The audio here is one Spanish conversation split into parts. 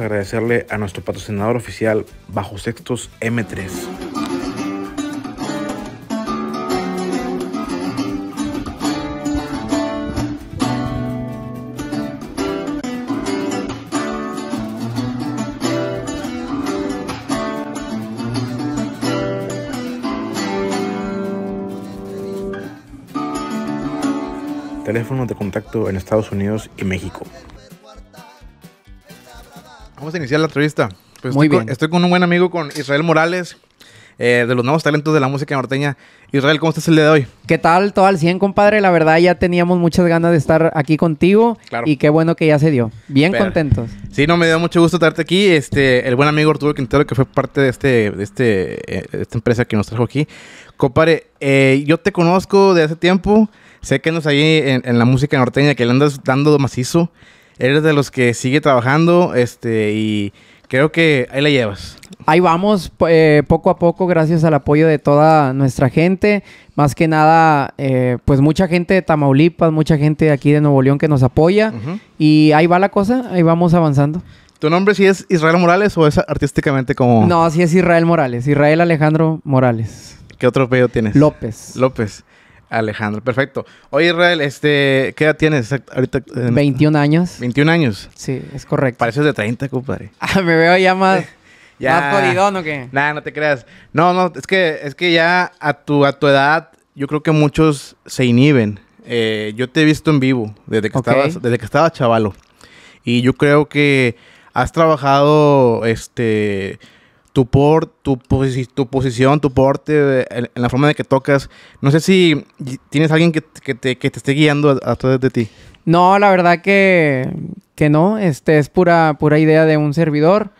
agradecerle a nuestro patrocinador oficial Bajo Sextos M3. Teléfono de contacto en Estados Unidos y México Vamos a iniciar la entrevista. Pues Muy estoy bien. estoy con un buen amigo, con Israel Morales, eh, de los nuevos talentos de la música norteña. Israel, ¿cómo estás el día de hoy? ¿Qué tal? Todo al 100, compadre. La verdad, ya teníamos muchas ganas de estar aquí contigo. Y qué bueno que ya se dio. Bien contentos. Sí, no, me dio mucho gusto tenerte aquí. Este, el buen amigo Arturo Quintero, que fue parte de, este, de este, eh, esta empresa que nos trajo aquí. Compadre, eh, yo te conozco de hace tiempo. Sé que nos ahí en, en la música norteña, que le andas dando macizo eres de los que sigue trabajando este, y creo que ahí la llevas. Ahí vamos eh, poco a poco gracias al apoyo de toda nuestra gente. Más que nada, eh, pues mucha gente de Tamaulipas, mucha gente aquí de Nuevo León que nos apoya. Y ahí va la cosa, ahí vamos avanzando. ¿Tu nombre sí es Israel Morales o es artísticamente como...? No, sí es Israel Morales, Israel Alejandro Morales. ¿Qué otro apellido tienes? López. López. Alejandro, perfecto. Oye, Israel, este, ¿qué edad tienes ahorita? 21 años. 21 años. Sí, es correcto. Pareces de 30, compadre. Ah, me veo ya más... ¿Más o qué? Nah, no te creas. No, no, es que, es que ya a tu, a tu edad yo creo que muchos se inhiben. Eh, yo te he visto en vivo desde que, estabas, desde que estabas chavalo. Y yo creo que has trabajado este tu, por, tu, tu posición, tu porte, en, la forma de que tocas. No sé si tienes alguien que, que, te, que te, esté guiando a, través de ti. No, la verdad que, que no. Este es pura, pura idea de un servidor.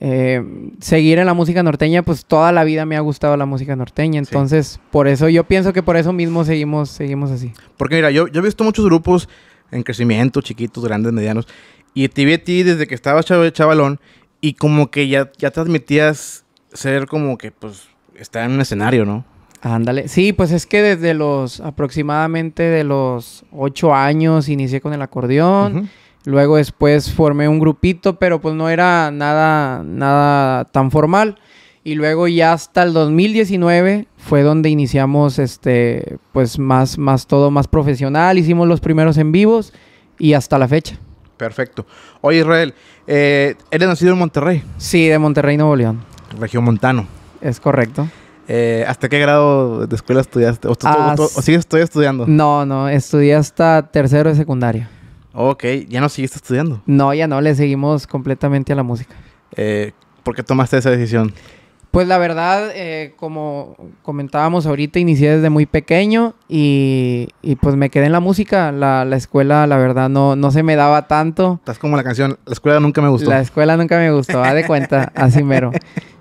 Eh, seguir en la música norteña, pues toda la vida me ha gustado la música norteña. Entonces, por eso yo pienso que por eso mismo seguimos, seguimos así. Porque mira, yo, yo he visto muchos grupos en crecimiento, chiquitos, grandes, medianos. Y te vi a ti desde que estabas chavalón y como que ya, ya te admitías ser como que, pues, estar en un escenario, ¿no? Ándale. Sí, pues es que desde los aproximadamente de los ocho años inicié con el acordeón. Luego después formé un grupito, pero pues no era nada, nada tan formal. Y luego ya hasta el 2019 fue donde iniciamos este, pues más, más todo más profesional. Hicimos los primeros en vivos y hasta la fecha. Perfecto. Oye, Israel, eh, ¿eres nacido en Monterrey? Sí, de Monterrey, Nuevo León. Región Montano. Es correcto. Eh, ¿Hasta qué grado de escuela estudiaste? ¿O, sigues estudiando? No, no, estudié hasta tercero de secundaria. Ok, ¿ya no sigues estudiando? No, ya no, le seguimos completamente a la música. Eh, ¿Por qué tomaste esa decisión? Pues la verdad, eh, como comentábamos ahorita, inicié desde muy pequeño y, pues me quedé en la música. La, escuela, la verdad, no, no se me daba tanto. Estás como la canción, la escuela nunca me gustó. La escuela nunca me gustó, haz de cuenta, así mero.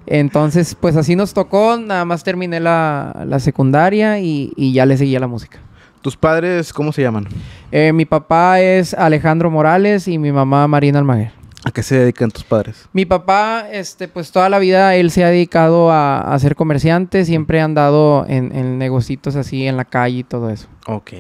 Entonces, pues así nos tocó, nada más terminé la, secundaria y, y, ya le seguía la música. ¿Tus padres cómo se llaman? Eh, mi papá es Alejandro Morales y mi mamá Marina Almaguer. ¿A qué se dedican tus padres? Mi papá, este, pues toda la vida él se ha dedicado a, ser comerciante, siempre ha andado en, en negocitos así en la calle y todo eso. Ok.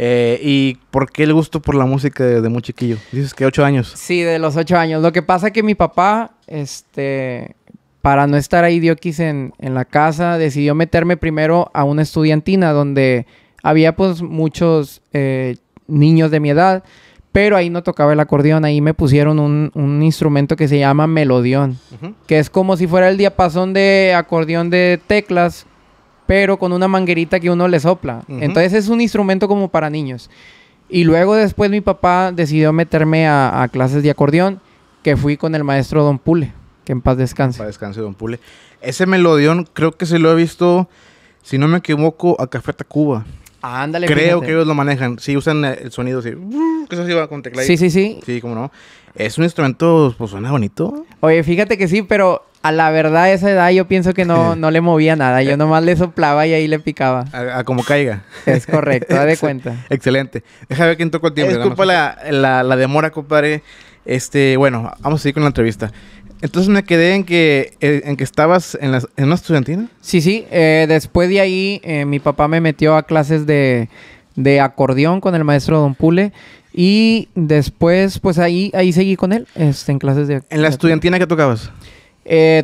Eh, ¿Y por qué el gusto por la música desde de muy chiquillo? Dices que ocho años. Sí, de los ocho años. Lo que pasa es que mi papá, este, para no estar ahí dioquis en, en la casa, decidió meterme primero a una estudiantina donde había pues muchos eh, niños de mi edad pero ahí no tocaba el acordeón, ahí me pusieron un, instrumento que se llama melodión, que es como si fuera el diapasón de acordeón de teclas, pero con una manguerita que uno le sopla. Entonces es un instrumento como para niños. Y luego después mi papá decidió meterme a, a clases de acordeón, que fui con el maestro Don Pule, que en paz descanse. En paz descanse, Don Pule. Ese melodión creo que se lo he visto, si no me equivoco, a Café Tacuba. Creo que ellos lo manejan. Sí, usan el sonido así. Que eso sí va con teclado. Sí, sí, sí. Sí, como no. Es un instrumento, pues suena bonito. Oye, fíjate que sí, pero a la verdad a esa edad yo pienso que no, no le movía nada. Yo nomás le soplaba y ahí le picaba. A, como caiga. Es correcto, da de cuenta. Excelente. Déjame ver quién tocó el tiempo. Disculpa la, demora, compadre. Este, bueno, vamos a seguir con la entrevista. Entonces me quedé en que, eh, en que estabas en, la en una estudiantina. Sí, sí. Eh, después de ahí, eh, mi papá me metió a clases de, acordeón con el maestro Don Pule. Y después, pues ahí, ahí seguí con él, este, en clases de... ¿En la estudiantina qué tocabas?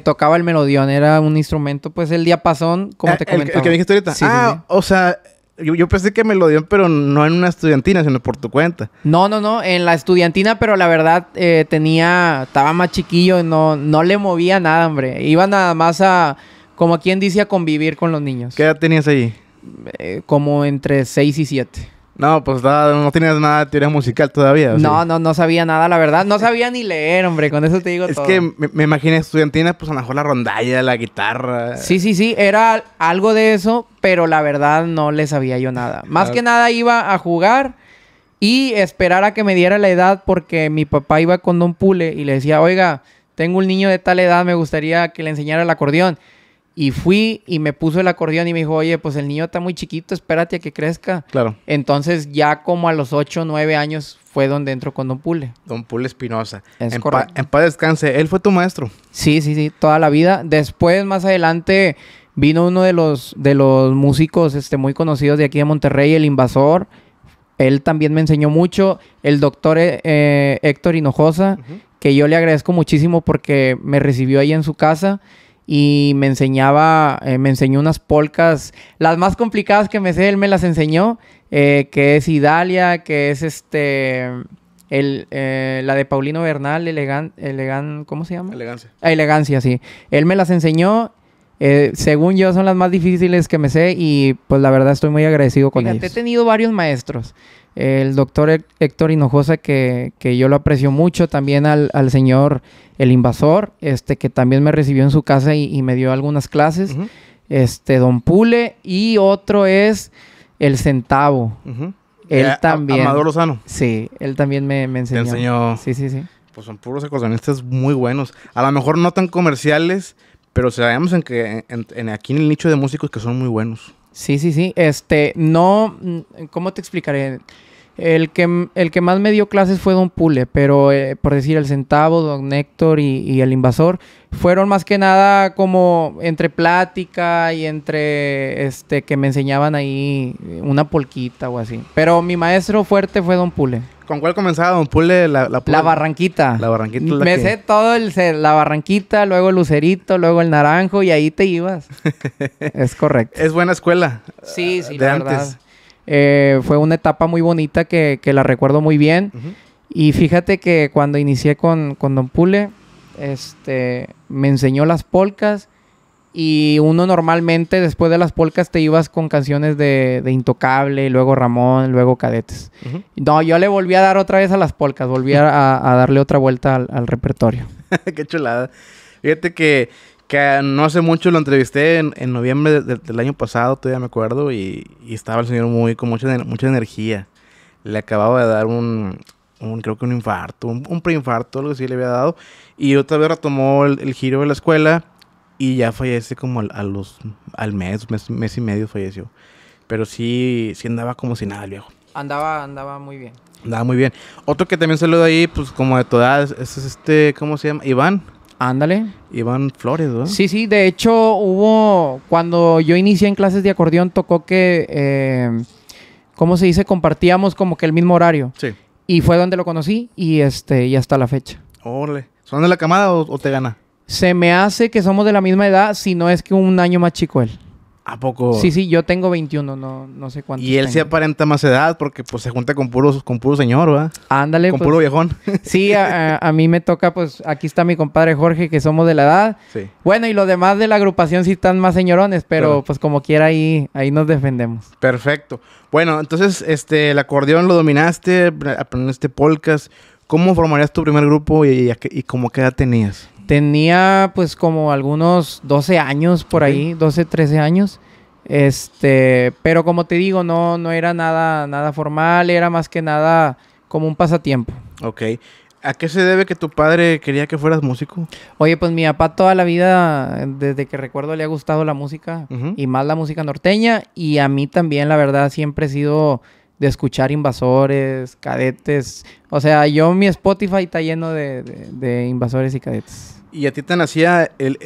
tocaba el melodión, era un instrumento, pues el diapasón, como ah, te comentaba. El, que me dijiste ahorita. Sí, ah, o sea, yo, pensé que me lo dieron, pero no en una estudiantina, sino por tu cuenta. No, no, no, en la estudiantina, pero la verdad eh, tenía, estaba más chiquillo, no, no le movía nada, hombre. Iba nada más a, como quien dice, a convivir con los niños. ¿Qué edad tenías ahí? Eh, como entre 6 y 7. No, pues no tenías nada de teoría musical todavía. no, no, no sabía nada, la verdad. No sabía ni leer, hombre, con eso te digo es todo. Es que me, imaginé estudiantina, pues a lo mejor la rondalla, la guitarra. Sí, sí, sí, era algo de eso, pero la verdad no le sabía yo nada. Más que ah. nada iba a jugar y esperar a que me diera la edad porque mi papá iba con Don Pule y le decía, oiga, tengo un niño de tal edad, me gustaría que le enseñara el acordeón. Y fui y me puso el acordeón y me dijo, oye, pues el niño está muy chiquito, espérate a que crezca. Claro. Entonces ya como a los 8, 9 años fue donde entro con Don Pule. Don Pule Espinosa. en, en paz descanse, él fue tu maestro. Sí, sí, sí, toda la vida. Después, más adelante, vino uno de los, de los músicos este, muy conocidos de aquí de Monterrey, el Invasor. Él también me enseñó mucho. El doctor eh, eh, Héctor Hinojosa, que yo le agradezco muchísimo porque me recibió ahí en su casa y me enseñaba, eh, me enseñó unas polcas, las más complicadas que me sé, él me las enseñó, eh, que es Idalia, que es este, eh, la de Paulino Bernal, elegan, ¿cómo se llama? Elegancia. Ah, elegancia, sí. Él me las enseñó eh, según yo, son las más difíciles que me sé y pues la verdad estoy muy agradecido con ellos. He tenido varios maestros. El doctor Héctor Hinojosa, que, que yo lo aprecio mucho, también al, señor El Invasor, este, que también me recibió en su casa y, me dio algunas clases. Este, Don Pule, y otro es El Centavo. Él eh, también. Amador Lozano. Sí, él también me, me enseñó. Me enseñó. Sí, sí, sí. Pues son puros ecosonistas muy buenos. A lo mejor no tan comerciales, pero sabemos en que aquí en el nicho de músicos que son muy buenos. Sí, sí, sí. Este, no, mm, ¿cómo te explicaré? El que, el que más me dio clases fue Don Pule, pero eh, por decir el Centavo, Don Néctor y, el Invasor fueron más que nada como entre plática y entre este que me enseñaban ahí una polquita o así. Pero mi maestro fuerte fue Don Pule. ¿Con cuál comenzaba Don Pule? La, la, la Barranquita. La Barranquita. Me sé todo el... La Barranquita, luego el Lucerito, luego el Naranjo y ahí te ibas. es correcto. Es buena escuela. Sí, sí, de antes. Eh, fue una etapa muy bonita que, la recuerdo muy bien. Y fíjate que cuando inicié con, con Don Pule, este, me enseñó las polcas y uno normalmente después de las polcas te ibas con canciones de, de Intocable, luego Ramón, luego Cadetes. No, yo le volví a dar otra vez a las polcas, volví a, darle otra vuelta al, repertorio. Qué chulada. Fíjate que, no hace mucho lo entrevisté en, en noviembre del año pasado, todavía me acuerdo, y, y, estaba el señor muy con mucha, mucha energía. Le acababa de dar un, creo que un infarto, un, preinfarto, algo así le había dado. Y otra vez retomó el giro de la escuela y ya fallece como al, a los, al mes, mes, y medio falleció. Pero sí, sí andaba como si nada el viejo. Andaba, andaba muy bien. Andaba muy bien. Otro que también salió ahí, pues como de todas, es este, ¿cómo se llama? Iván. Ándale. Iván Flores, ¿verdad? Sí, sí, de hecho hubo, cuando yo inicié en clases de acordeón, tocó que, eh, ¿cómo se dice? Compartíamos como que el mismo horario. Sí. Y fue donde lo conocí y este, y hasta la fecha. Ole. ¿Son de la camada o te gana? Se me hace que somos de la misma edad, si no es que un año más chico él. ¿A poco? Sí, sí, yo tengo 21, no, no sé cuánto. Y él se sí aparenta más edad porque pues se junta con puro, con puro señor, ¿verdad? Ándale. Con pues. puro viejón. Sí, a, mí me toca, pues aquí está mi compadre Jorge, que somos de la edad. Sí. Bueno, y los demás de la agrupación sí están más señorones, pero pues como quiera ahí, ahí nos defendemos. Perfecto. Bueno, entonces, este, el acordeón lo dominaste, aprendiste eh, podcast. ¿Cómo formarías tu primer grupo y, y cómo qué edad tenías? Tenía pues como algunos 12 años por ahí, 12, 13 años. Este, pero como te digo, no, no era nada, nada formal, era más que nada como un pasatiempo. Ok. ¿A qué se debe que tu padre quería que fueras músico? Oye, pues mi papá toda la vida, desde que recuerdo, le ha gustado la música y más la música norteña. Y a mí también, la verdad, siempre he sido de escuchar invasores, cadetes. O sea, yo mi Spotify está lleno de, de, invasores y cadetes. ¿Y a ti te nacía el,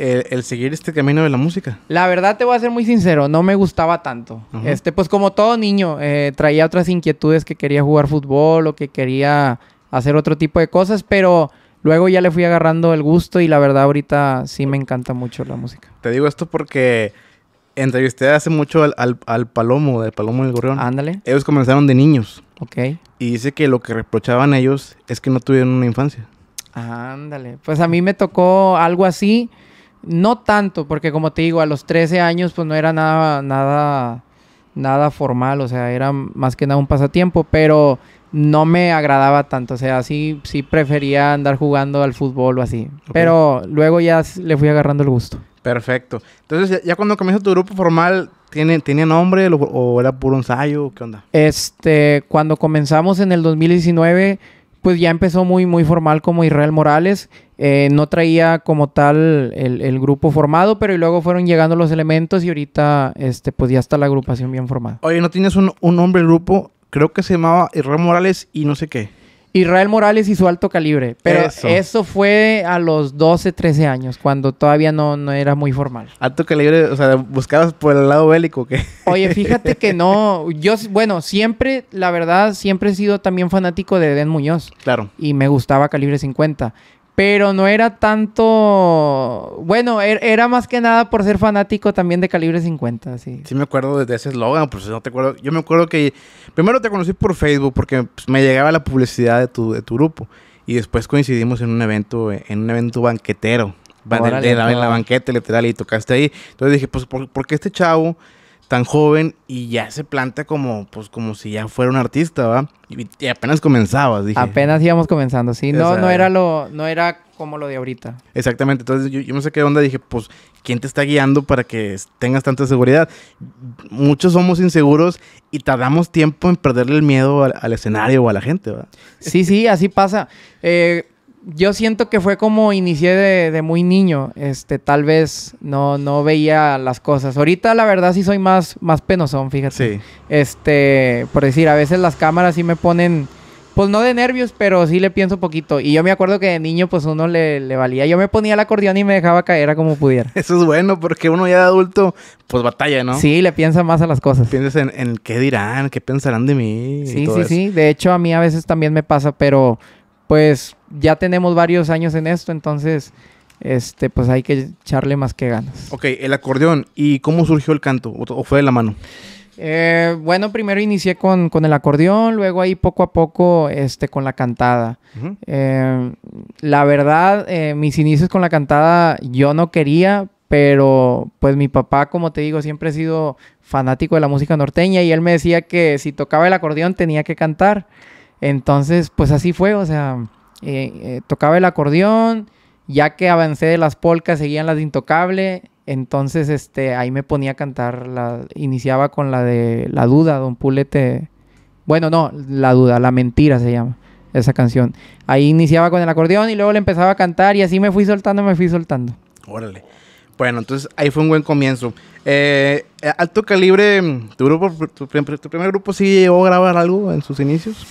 seguir este camino de la música? La verdad te voy a ser muy sincero, no me gustaba tanto. Este, pues como todo niño, eh, traía otras inquietudes que quería jugar fútbol o que quería hacer otro tipo de cosas, pero luego ya le fui agarrando el gusto y la verdad ahorita sí me encanta mucho la música. Te digo esto porque entrevisté hace mucho al, al, al Palomo, del Palomo del Gorrión. Ándale. Ellos comenzaron de niños. Ok. Y dice que lo que reprochaban ellos es que no tuvieron una infancia. Ándale. Pues a mí me tocó algo así. No tanto, porque como te digo, a los 13 años pues no era nada, nada, nada formal, o sea, era más que nada un pasatiempo, pero no me agradaba tanto, o sea, sí, sí prefería andar jugando al fútbol o así, pero luego ya le fui agarrando el gusto. Perfecto. Entonces, ya cuando comienza tu grupo formal, ¿tiene, tiene nombre o era puro ensayo? ¿Qué onda? Este, cuando comenzamos en el 2019, pues ya empezó muy, muy formal como Israel Morales. Eh, no traía como tal el, grupo formado, pero y luego fueron llegando los elementos y ahorita, este, pues ya está la agrupación bien formada. Oye, ¿no tienes un, nombre el grupo? Creo que se llamaba Israel Morales y no sé qué. Israel Morales y su alto calibre. Pero eso. fue a los 12, 13 años, cuando todavía no, no era muy formal. Alto calibre, o sea, buscabas por el lado bélico, ¿qué? Oye, fíjate que no. Yo, bueno, siempre, la verdad, siempre he sido también fanático de Edén Muñoz. Claro. Y me gustaba calibre 50. Pero no era tanto. Bueno, er-, era más que nada por ser fanático también de calibre 50. Sí, sí me acuerdo de ese eslogan, pues no te acuerdo. Yo me acuerdo que primero te conocí por Facebook porque pues, me llegaba la publicidad de tu, de tu grupo. Y después coincidimos en un evento, en un evento banquetero. de la, en la banqueta literal y tocaste ahí. Entonces dije, pues, porque ¿por qué este chavo tan joven y ya se planta como, pues, como si ya fuera un artista, ¿va? Y, apenas comenzabas, dije. Apenas íbamos comenzando, sí. No, no era lo, no era como lo de ahorita. Exactamente. Entonces yo, yo no sé qué onda, dije, pues, ¿quién te está guiando para que tengas tanta seguridad? Muchos somos inseguros y tardamos tiempo en perderle el miedo al, escenario o a la gente, ¿va? Sí, sí, así pasa. Eh, yo siento que fue como inicié de, muy niño. Este, tal vez no, no veía las cosas. Ahorita, la verdad, sí soy más, más penosón, fíjate. Sí. Este, por decir, a veces las cámaras sí me ponen. Pues no de nervios, pero sí le pienso poquito. Y yo me acuerdo que de niño, pues uno le, le valía. Yo me ponía el acordeón y me dejaba caer a como pudiera. Eso es bueno, porque uno ya de adulto, pues batalla, ¿no? Sí, le piensa más a las cosas. Piensas en, qué dirán, qué pensarán de mí. Sí, sí, sí. De hecho, a mí a veces también me pasa, pero pues ya tenemos varios años en esto, entonces este, pues hay que echarle más que ganas. Ok, el acordeón, ¿y cómo surgió el canto? ¿O, fue de la mano? Eh, bueno, primero inicié con, el acordeón, luego ahí poco a poco este, con la cantada. Eh, la verdad, eh, mis inicios con la cantada yo no quería, pero pues mi papá, como te digo, siempre ha sido fanático de la música norteña y él me decía que si tocaba el acordeón tenía que cantar. Entonces, pues así fue, o sea, eh, eh, tocaba el acordeón, ya que avancé de las polcas, seguían las de Intocable, entonces este, ahí me ponía a cantar, la, iniciaba con la de La Duda, Don Pulete, bueno, no, La Duda, La Mentira se llama esa canción. Ahí iniciaba con el acordeón y luego le empezaba a cantar y así me fui soltando, me fui soltando. Órale. Bueno, entonces ahí fue un buen comienzo. Eh, alto calibre, ¿tu, grupo, primer grupo sí llegó a grabar algo en sus inicios?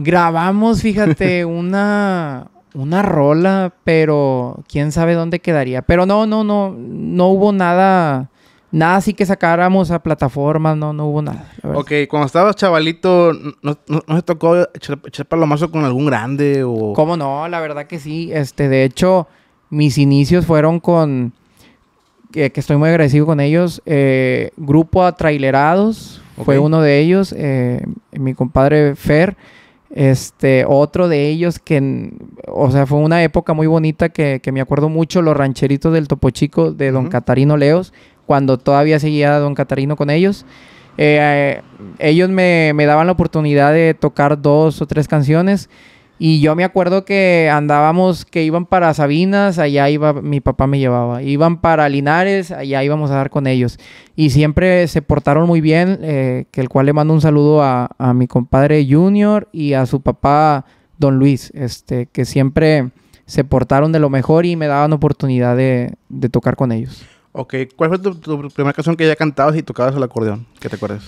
Grabamos, fíjate, una, una rola, pero quién sabe dónde quedaría. Pero no, no, no, no hubo nada, nada así que sacáramos a plataformas, no, no hubo nada. Ok, cuando estabas chavalito, ¿no, no, se tocó echar, palomazo con algún grande o...? ¿Cómo no? La verdad que sí. Este, de hecho, mis inicios fueron con... Que, estoy muy agradecido con ellos. Eh, grupo Atrailerados fue uno de ellos. Eh, mi compadre Fer este, otro de ellos que, o sea, fue una época muy bonita que, me acuerdo mucho, los rancheritos del Topo Chico de Don Catarino Leos, cuando todavía seguía Don Catarino con ellos. Eh, eh, ellos me, me, daban la oportunidad de tocar dos o tres canciones y yo me acuerdo que andábamos, que iban para Sabinas, allá iba, mi papá me llevaba. Iban para Linares, allá íbamos a dar con ellos. Y siempre se portaron muy bien, eh, que el cual le mando un saludo a, mi compadre Junior y a su papá Don Luis, este, que siempre se portaron de lo mejor y me daban oportunidad de tocar con ellos. Ok, ¿cuál fue tu, primera canción que ya cantabas y tocabas el acordeón? ¿Qué te acuerdas?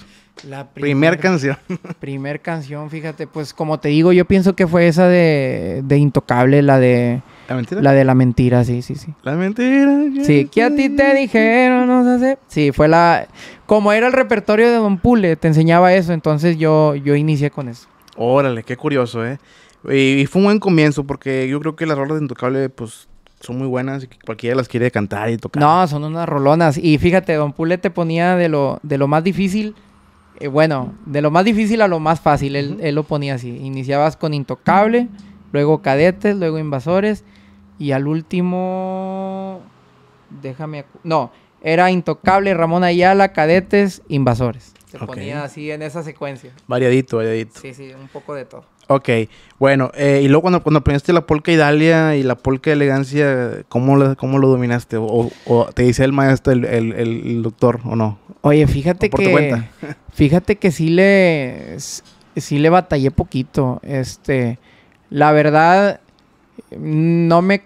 La primer, canción. primer canción, fíjate, pues como te digo, yo pienso que fue esa de, de Intocable, la de... ¿La mentira? La de la mentira, sí, sí, sí. La mentira. Sí, que a ti te dijeron, no sé. Sí, fue la... Como era el repertorio de Don Pule, te enseñaba eso, entonces yo, yo inicié con eso. Órale, qué curioso, ¿eh? Y, y fue un buen comienzo, porque yo creo que las rolas de Intocable, pues, son muy buenas y cualquiera las quiere cantar y tocar. No, son unas rolonas. Y fíjate, Don Pule te ponía de lo, de lo más difícil, eh, bueno, de lo más difícil a lo más fácil, él, lo ponía así. Iniciabas con Intocable, luego Cadetes, luego Invasores y al último, déjame, no, era Intocable, Ramón Ayala, Cadetes, Invasores. Se ponía así en esa secuencia. Variadito, variadito. Sí, sí, un poco de todo. Ok, bueno, eh, y luego cuando, cuando aprendiste la polca Idalia y la polca Elegancia, ¿cómo lo, lo dominaste? O, te dice el maestro, el, doctor, o no? Oye, fíjate que. fíjate que sí le. Sí le batallé poquito. Este. La verdad, no me.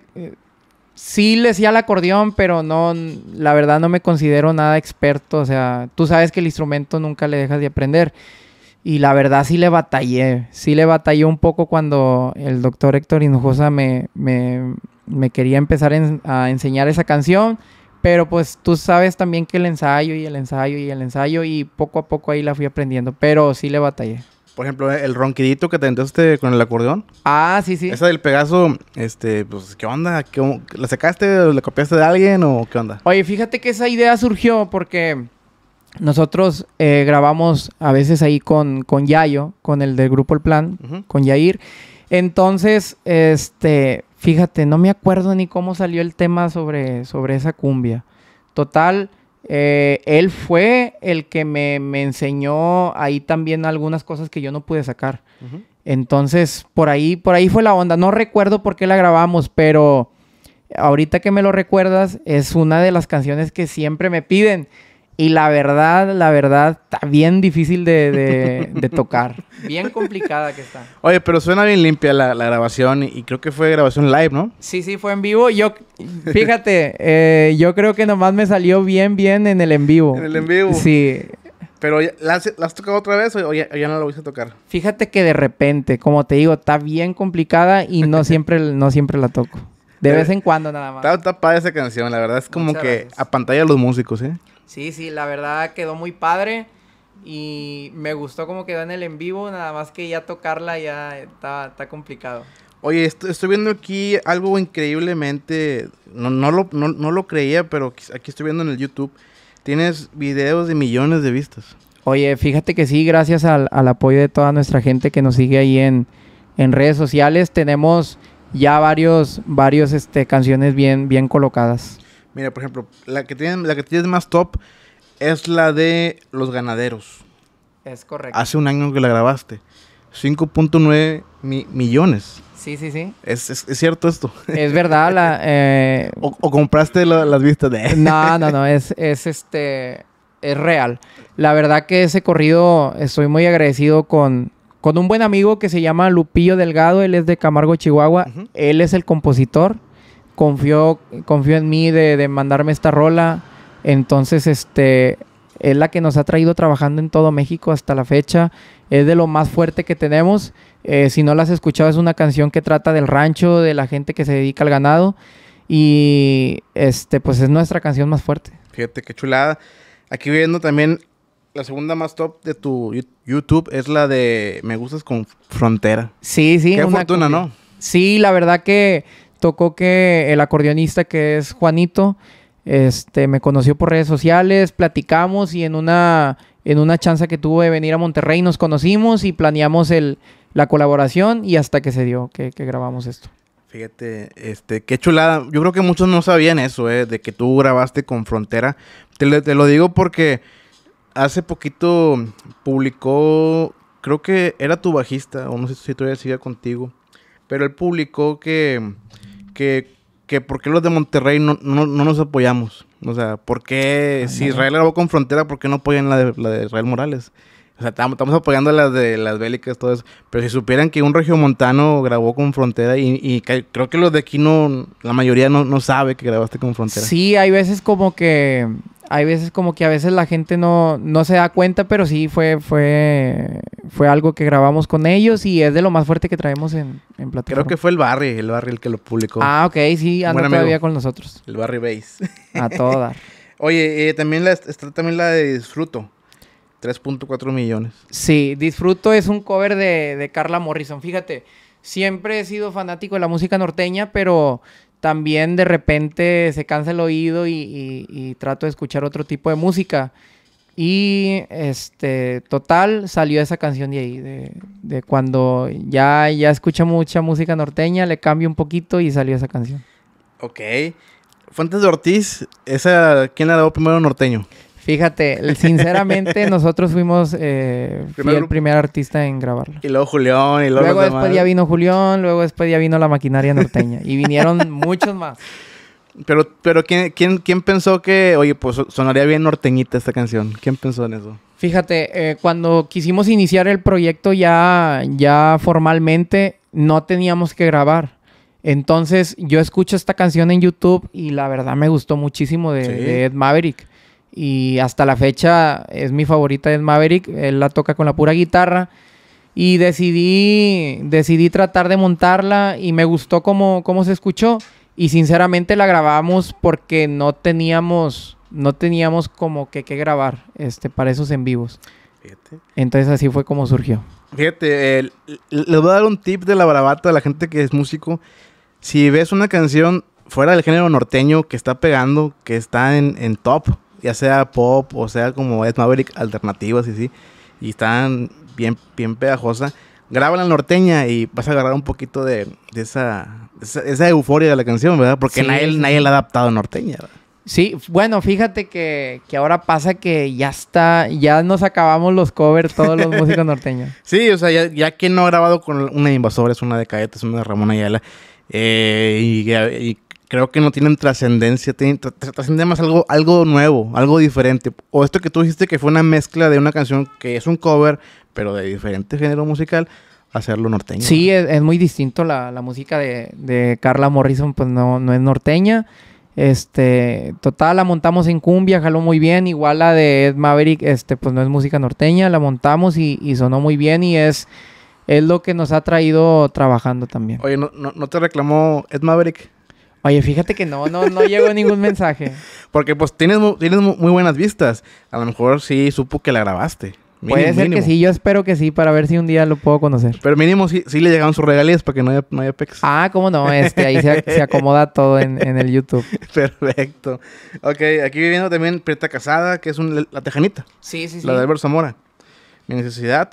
Sí le decía el acordeón, pero no. La verdad, no me considero nada experto. O sea, tú sabes que el instrumento nunca le dejas de aprender. Y la verdad sí le batallé, sí le batallé un poco cuando el doctor Héctor Hinojosa me, me, quería empezar a enseñar esa canción, pero pues tú sabes también que el ensayo y el ensayo y el ensayo y poco a poco ahí la fui aprendiendo, pero sí le batallé. Por ejemplo, el ronquidito que te entraste con el acordeón. Ah, sí, sí. Esa del Pegaso, este, pues, ¿qué onda? ¿La sacaste? ¿La copiaste de alguien o qué onda? Oye, fíjate que esa idea surgió porque nosotros eh, grabamos a veces ahí con, con Yayo, con el del grupo El Plan, con Yair. Entonces, este, fíjate, no me acuerdo ni cómo salió el tema sobre, sobre esa cumbia. Total, eh, él fue el que me, enseñó ahí también algunas cosas que yo no pude sacar. Entonces, por ahí, por ahí fue la onda. No recuerdo por qué la grabamos, pero ahorita que me lo recuerdas, es una de las canciones que siempre me piden. Y la verdad, la verdad, está bien difícil de, tocar. bien complicada que está. Oye, pero suena bien limpia la, grabación y creo que fue grabación live, ¿no? Sí, sí, fue en vivo. Yo, fíjate, eh, yo creo que nomás me salió bien, bien en el en vivo. En el en vivo. Sí. Pero ¿la has, tocado otra vez o ya, no la voy a tocar? Fíjate que de repente, como te digo, está bien complicada y no siempre, no siempre la toco. De eh, vez en cuando nada más. Está, padre esa canción, la verdad. Es como que a pantalla los músicos, ¿eh? Sí, sí, la verdad quedó muy padre y me gustó como quedó en el en vivo, nada más que ya tocarla ya está, complicado. Oye, estoy, viendo aquí algo increíblemente, no, no, lo, creía, pero aquí estoy viendo en el YouTube, tienes videos de millones de vistas. Oye, fíjate que sí, gracias al, apoyo de toda nuestra gente que nos sigue ahí en, en redes sociales, tenemos ya varios, varios este, canciones bien, bien colocadas. Mira, por ejemplo, la que tienen, la que tienes más top es la de los ganaderos. Es correcto. Hace un año que la grabaste. 5.9 millones. Sí, sí, sí. ¿Es, cierto esto? Es verdad. La, eh, o, compraste las vistas de... no, no, no. Es, es, este... Es real. La verdad que ese corrido estoy muy agradecido con, con un buen amigo que se llama Lupillo Delgado. Él es de Camargo, Chihuahua. Él es el compositor confió, confió en mí de, mandarme esta rola. Entonces, este, es la que nos ha traído trabajando en todo México hasta la fecha. Es de lo más fuerte que tenemos. Eh, si no la has escuchado, es una canción que trata del rancho, de la gente que se dedica al ganado. Y este, pues es nuestra canción más fuerte. Fíjate qué chulada. Aquí viendo también la segunda más top de tu YouTube es la de Me gustas con frontera. Sí, sí. Qué fortuna, ¿no? Sí, la verdad que tocó que el acordeonista que es Juanito, este, me conoció por redes sociales, platicamos y en una, en una chance que tuve de venir a Monterrey nos conocimos y planeamos el, la colaboración y hasta que se dio que, grabamos esto. Fíjate, este, qué chulada. Yo creo que muchos no sabían eso, eh, de que tú grabaste con Frontera. Te, te lo digo porque hace poquito publicó, creo que era tu bajista, o no sé si todavía sigue contigo, pero él publicó que que, que por qué los de Monterrey no, nos apoyamos. O sea, ¿por qué si Israel grabó con frontera, por qué no apoyan la de, Israel Morales? O sea, estamos, apoyando las de las bélicas, todo eso. Pero si supieran que un regiomontano grabó con Frontera y, creo que los de aquí no, la mayoría no, no sabe que grabaste con Frontera. Sí, hay veces como que hay veces como que a veces la gente no, no se da cuenta, pero sí fue, fue, fue algo que grabamos con ellos y es de lo más fuerte que traemos en, en plataforma. Creo que fue el Barry, el Barry el que lo publicó. Ah, ok, sí, anda todavía con nosotros. El Barry Base. A toda. Oye, eh, también está también la de Disfruto. 3.4 millones. Sí, Disfruto es un cover de, de Carla Morrison. Fíjate, siempre he sido fanático de la música norteña, pero también de repente se cansa el oído y, trato de escuchar otro tipo de música. Y este, total, salió esa canción de ahí, de, cuando ya, ya escucha mucha música norteña, le cambio un poquito y salió esa canción. Ok. Fuentes de Ortiz, esa, ¿quién la dio primero norteño? Fíjate, sinceramente nosotros fuimos eh, el primer artista en grabarlo. Y luego Julián, y luego Luego después ya vino Julián, luego después ya vino la maquinaria norteña. y vinieron muchos más. Pero, pero ¿quién, quién, quién pensó que, oye, pues sonaría bien norteñita esta canción? ¿Quién pensó en eso? Fíjate, eh, cuando quisimos iniciar el proyecto ya, ya formalmente, no teníamos que grabar. Entonces, yo escucho esta canción en YouTube y la verdad me gustó muchísimo de Ed Maverick y hasta la fecha es mi favorita, es Maverick, él la toca con la pura guitarra y decidí, decidí tratar de montarla y me gustó cómo, cómo se escuchó y sinceramente la grabamos porque no teníamos, no teníamos como que, que grabar este, para esos en vivos. Entonces así fue como surgió. Fíjate, le voy a dar un tip de la bravata a la gente que es músico. Si ves una canción fuera del género norteño que está pegando, que está en, en top, ya sea pop o sea como es Maverick alternativas y sí, y están bien, bien pegajosa. Graba norteña y vas a agarrar un poquito de, esa, esa, euforia de la canción, ¿verdad? Porque nadie, nadie, la ha adaptado norteña, ¿verdad? Sí, bueno, fíjate que, ahora pasa que ya está, ya nos acabamos los covers todos los músicos norteños. sí, o sea, ya, que no ha grabado con una de Invasores, una de Caetas, una de Ramón Ayala, eh, y, creo que no tienen trascendencia, trascenden más algo, algo nuevo, algo diferente. O esto que tú dijiste que fue una mezcla de una canción que es un cover, pero de diferente género musical, hacerlo norteño. Sí, es, muy distinto la, música de, de, Carla Morrison, pues no, es norteña. Este, total, la montamos en cumbia, jaló muy bien. Igual la de Ed Maverick, este, pues no es música norteña, la montamos y, sonó muy bien y es, es lo que nos ha traído trabajando también. Oye, no te reclamó Ed Maverick? Oye, fíjate que no, no, no llegó ningún mensaje. Porque pues tienes, tienes muy buenas vistas. A lo mejor sí supo que la grabaste. Puede ser que sí, yo espero que sí, para ver si un día lo puedo conocer. Pero mínimo sí, le llegaron sus regalías para que no haya, no Ah, cómo no, este, ahí se, acomoda todo en, el YouTube. Perfecto. Ok, aquí viviendo también Prieta Casada, que es la tejanita. Sí, sí, sí. La de Alberto Zamora. Mi necesidad.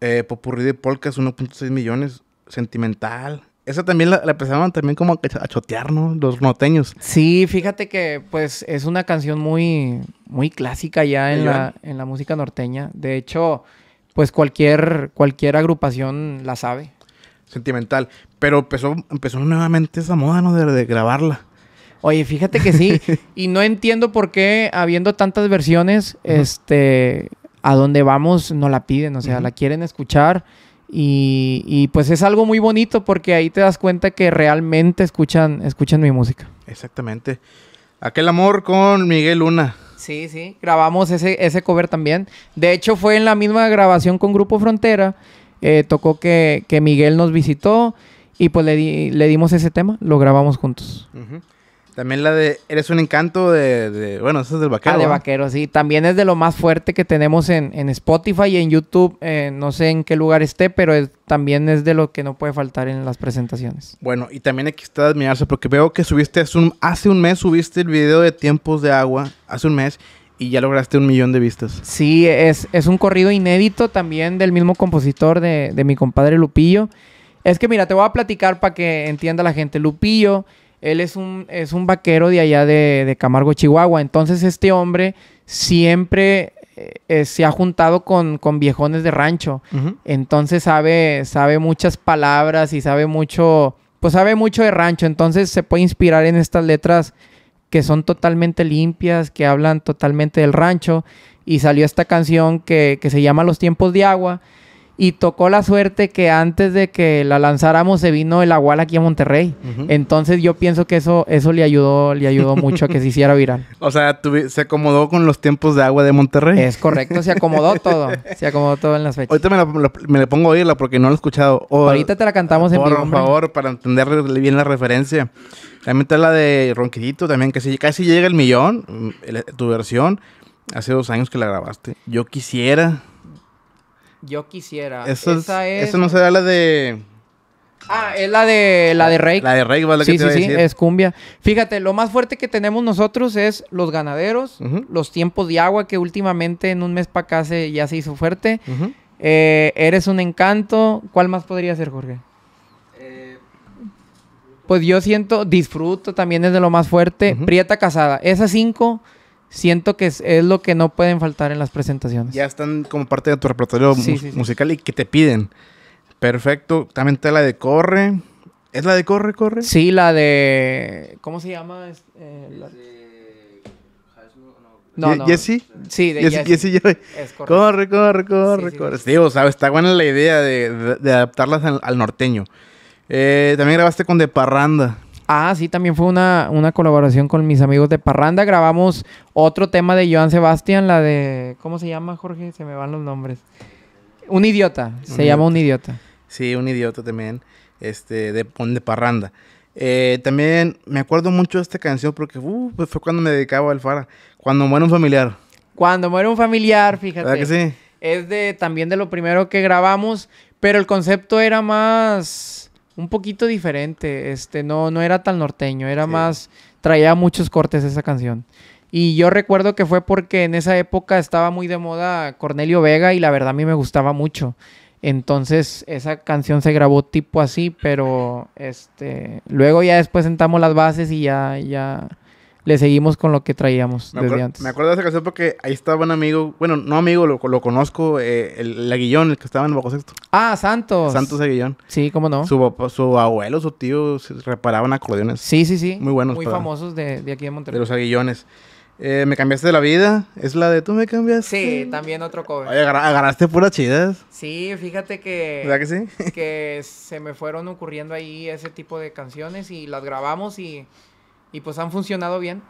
Eh, Popurrí de Polcas, 1.6 millones. Sentimental. Eso también la, empezaron también como a chotear, ¿no? Los norteños. Sí, fíjate que pues es una canción muy, muy clásica ya en, la, en la, música norteña. De hecho, pues cualquier, cualquier agrupación la sabe. Sentimental. Pero empezó, empezó nuevamente esa moda, ¿no? De, grabarla. Oye, fíjate que sí. y no entiendo por qué, habiendo tantas versiones, este, a donde vamos no la piden. O sea, la quieren escuchar y, pues es algo muy bonito porque ahí te das cuenta que realmente escuchan, escuchan mi música. Exactamente. Aquel amor con Miguel Luna. Sí, sí. Grabamos ese, ese cover también. De hecho, fue en la misma grabación con Grupo Frontera. Eh, tocó que, que, Miguel nos visitó y pues le, dimos ese tema. Lo grabamos juntos. También la de Eres un encanto de, bueno, eso es del vaquero. Ah, de vaquero, sí. También es de lo más fuerte que tenemos en, Spotify y en YouTube. Eh, no sé en qué lugar esté, pero también es de lo que no puede faltar en las presentaciones. Bueno, y también aquí está estar admirarse porque veo que subiste, hace un, hace un mes subiste el video de Tiempos de Agua, hace un mes, y ya lograste un millón de vistas. Sí, es, es un corrido inédito también del mismo compositor de, de mi compadre Lupillo. Es que mira, te voy a platicar para que entienda la gente. Lupillo él es un, vaquero de allá de, Camargo, Chihuahua. Entonces este hombre siempre eh, eh, se ha juntado con, viejones de rancho. Entonces sabe, sabe muchas palabras y sabe mucho, pues sabe mucho de rancho. Entonces se puede inspirar en estas letras que son totalmente limpias, que hablan totalmente del rancho. Y salió esta canción que, que se llama Los tiempos de agua y tocó la suerte que antes de que la lanzáramos se vino el agual aquí a Monterrey. Entonces yo pienso que eso, eso le ayudó, le ayudó mucho a que se hiciera viral. O sea, se acomodó con los tiempos de agua de Monterrey. Es correcto, se acomodó todo. se acomodó todo en las fechas. Ahorita me, la, le pongo a oírla porque no lo he escuchado. Ahorita te la cantamos en vivo. Por favor, para entender bien la referencia. También está la de Ronquidito también, que casi llega el millón, mm, tu versión. Hace dos años que la grabaste. Yo quisiera yo quisiera. Esa es, Eso no será la de. Ah, es la de la de Rey. La de Rey ¿vale? Sí, que sí, sí, es cumbia. Fíjate, lo más fuerte que tenemos nosotros es los ganaderos, los tiempos de agua, que últimamente en un mes para acá se, ya se hizo fuerte. Eh, eres un encanto. ¿Cuál más podría ser, Jorge? Eh, pues yo siento, disfruto también es de lo más fuerte. Prieta Casada. Esa cinco siento que es, lo que no pueden faltar en las presentaciones. Ya están como parte de tu repertorio musical y que te piden. Perfecto. También está la de Corre. ¿Es la de Corre, Corre? Sí, la de... ¿Cómo se llama? Es, eh, la... No, no. Sí, de Jessie. corre, corre, corre, Sí, o sea, Está buena la idea de, adaptarlas al, norteño. Eh, también grabaste con De Parranda. Ah, sí, también fue una, colaboración con mis amigos de Parranda. Grabamos otro tema de Joan Sebastián, la de. ¿Cómo se llama, Jorge? Se me van los nombres. Un idiota. se llama Un idiota. Sí, Un idiota también. Este, de, de Parranda. Eh, también me acuerdo mucho de esta canción porque uh, pues, fue cuando me dedicaba al Fara. Cuando muere un familiar. Cuando muere un familiar, fíjate. que Es de, también de lo primero que grabamos, pero el concepto era más un poquito diferente. Este, no, no era tan norteño, era más, traía muchos cortes esa canción. Y yo recuerdo que fue porque en esa época estaba muy de moda Cornelio Vega y la verdad a mí me gustaba mucho. Entonces esa canción se grabó tipo así, pero este, luego ya después sentamos las bases y ya, ya, le seguimos con lo que traíamos desde antes. Me acuerdo de esa canción porque ahí estaba un amigo, bueno, no amigo, lo, conozco, eh, el Aguillón, el que estaba en Bajo Sexto. Ah, Santos. Santos Aguillón. Sí, cómo no. Su, su abuelo, su tío reparaban acordeones. Sí, sí, sí. Muy buenos. Muy famosos de, aquí de Monterrey. De los Aguillones. Eh, me cambiaste la vida, es la de tú me cambias. Sí, también otro cover. Oye, agarraste puras chidas. Sí, fíjate que. ¿Verdad que sí? que se me fueron ocurriendo ahí ese tipo de canciones y las grabamos y y pues han funcionado bien.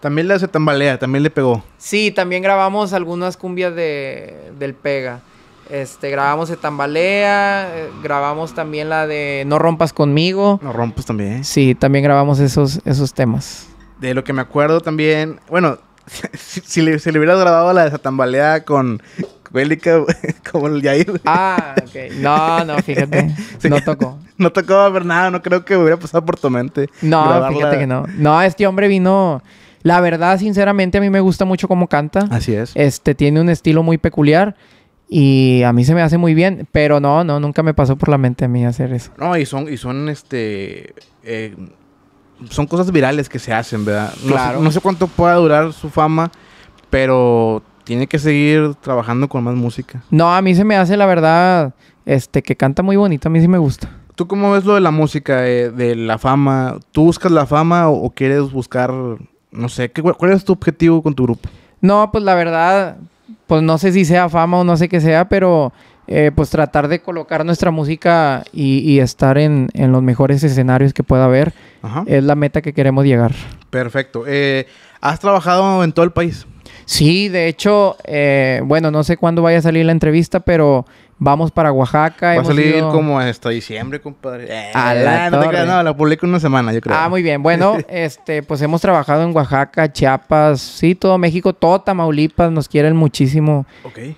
También la de tambalea, también le pegó. Sí, también grabamos algunas cumbias de, del Pega. Este, grabamos Se Tambalea, eh, grabamos también la de No Rompas Conmigo. No Rompas también. Sí, también grabamos esos, esos temas. De lo que me acuerdo también, bueno, si, le, hubieras grabado la de Se Tambalea con, bélica, como el ahí. Ah, ok. No, no, fíjate. no tocó. No tocó ver nada, no creo que hubiera pasado por tu mente. No, fíjate que no. No, este hombre vino. La verdad, sinceramente, a mí me gusta mucho cómo canta. Así es. Este tiene un estilo muy peculiar. Y a mí se me hace muy bien, pero no, no, nunca me pasó por la mente a mí hacer eso. No, y son, y son este. Eh, son cosas virales que se hacen, ¿verdad? Claro. no sé cuánto pueda durar su fama, pero tiene que seguir trabajando con más música. No, a mí se me hace la verdad, este, que canta muy bonito, a mí sí me gusta. ¿Tú cómo ves lo de la música, eh, de la fama? ¿Tú buscas la fama o, quieres buscar, no sé, cuál es tu objetivo con tu grupo? No, pues la verdad, pues no sé si sea fama o no sé qué sea, pero eh, pues tratar de colocar nuestra música y, estar en, los mejores escenarios que pueda haber es la meta que queremos llegar. Perfecto. Eh, ¿Has trabajado en todo el país? Sí, de hecho, eh, bueno, no sé cuándo vaya a salir la entrevista, pero vamos para Oaxaca. Va a salir como hasta diciembre, compadre. Eh, no, te creas, no, la publico una semana, yo creo. Ah, muy bien. Bueno, este, pues hemos trabajado en Oaxaca, Chiapas, sí, todo México, todo Tamaulipas, nos quieren muchísimo.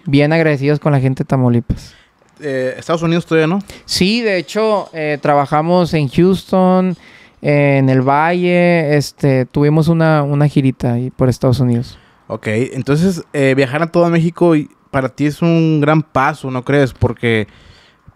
Bien agradecidos con la gente de Tamaulipas. Eh, Estados Unidos todavía, ¿no? Sí, de hecho, eh, trabajamos en Houston, en el Valle, este, tuvimos una, una girita ahí por Estados Unidos. Ok, entonces eh, viajar a todo México para ti es un gran paso, ¿no crees? Porque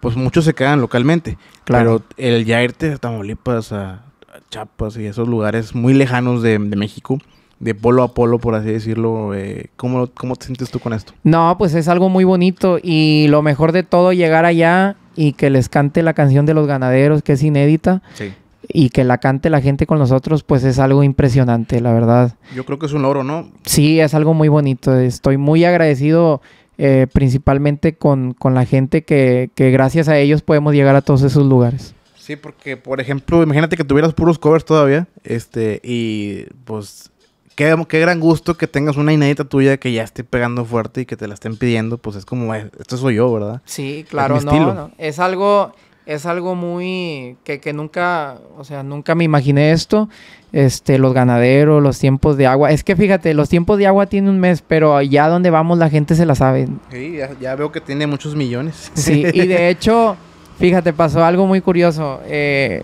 pues muchos se quedan localmente. Claro. Pero el ya irte a Tamaulipas, a, Chiapas y esos lugares muy lejanos de, México, de polo a polo, por así decirlo, eh, ¿cómo, ¿cómo te sientes tú con esto? No, pues es algo muy bonito y lo mejor de todo llegar allá y que les cante la canción de los ganaderos, que es inédita. Sí y que la cante la gente con nosotros, pues es algo impresionante, la verdad. Yo creo que es un oro, ¿no? Sí, es algo muy bonito. Estoy muy agradecido eh, principalmente con, la gente que, gracias a ellos podemos llegar a todos esos lugares. Sí, porque, por ejemplo, imagínate que tuvieras puros covers todavía, este, y pues Qué, qué, gran gusto que tengas una inédita tuya que ya esté pegando fuerte y que te la estén pidiendo, pues es como, esto soy yo, ¿verdad? Sí, claro, no, no, es algo, es algo muy que, nunca, o sea, nunca me imaginé esto. Este, los ganaderos, los tiempos de agua. Es que fíjate, los tiempos de agua tienen un mes, pero allá donde vamos la gente se la sabe. Sí, ya, veo que tiene muchos millones. Sí, y de hecho, fíjate, pasó algo muy curioso. Eh,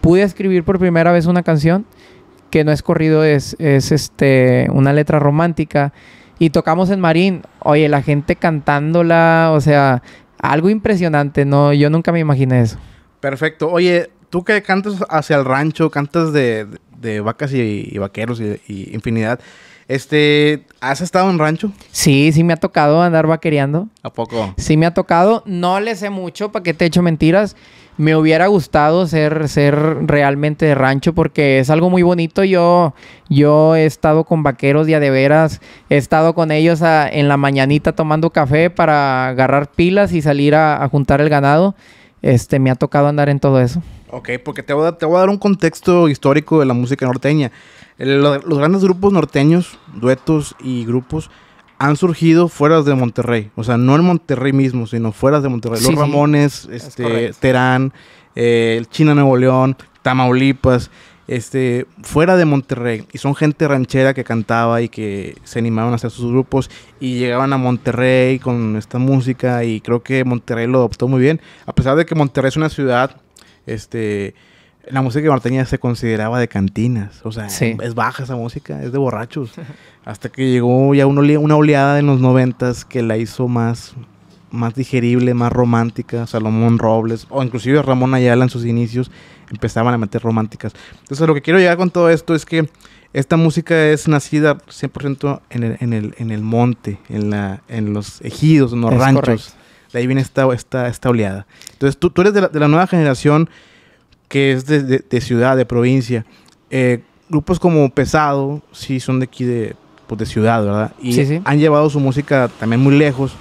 pude escribir por primera vez una canción que no es corrido, es, es este, una letra romántica y tocamos en Marín. Oye, la gente cantándola, o sea, algo impresionante, no, yo nunca me imaginé eso. Perfecto. Oye, tú que cantas hacia el rancho, cantas de, de vacas y, vaqueros y, infinidad, este, ¿has estado en rancho? Sí, sí me ha tocado andar vaquereando. ¿A poco? Sí me ha tocado. No le sé mucho, ¿para que te hecho mentiras? Me hubiera gustado ser, ser realmente de rancho porque es algo muy bonito. Yo, yo he estado con vaqueros día de veras. He estado con ellos en la mañanita tomando café para agarrar pilas y salir a, a juntar el ganado. Este, me ha tocado andar en todo eso. Ok, porque te voy, a, te voy a dar un contexto histórico de la música norteña. Los, grandes grupos norteños, duetos y grupos, han surgido fuera de Monterrey. O sea, no en Monterrey mismo, sino fuera de Monterrey. los Ramones, este, Terán, eh, China Nuevo León, Tamaulipas, este, fuera de Monterrey. Y son gente ranchera que cantaba y que se animaban a hacer sus grupos y llegaban a Monterrey con esta música. Y creo que Monterrey lo adoptó muy bien. A pesar de que Monterrey es una ciudad este, la música de norteña se consideraba de cantinas, o sea, es baja esa música, es de borrachos. Hasta que llegó ya una, oleada, en los noventas que la hizo más, más digerible, más romántica, Salomón Robles, o inclusive Ramón Ayala en sus inicios, empezaban a meter románticas. Entonces lo que quiero llegar con todo esto es que esta música es nacida 100% en el, en, el, en el monte, en, la, en los ejidos, en los ranchos. De ahí viene esta, esta, oleada. Entonces, tú, eres de la, nueva generación que es de, ciudad, de provincia. Eh, grupos como Pesado, sí, son de aquí de, pues, de ciudad, ¿verdad? Y han llevado su música también muy lejos.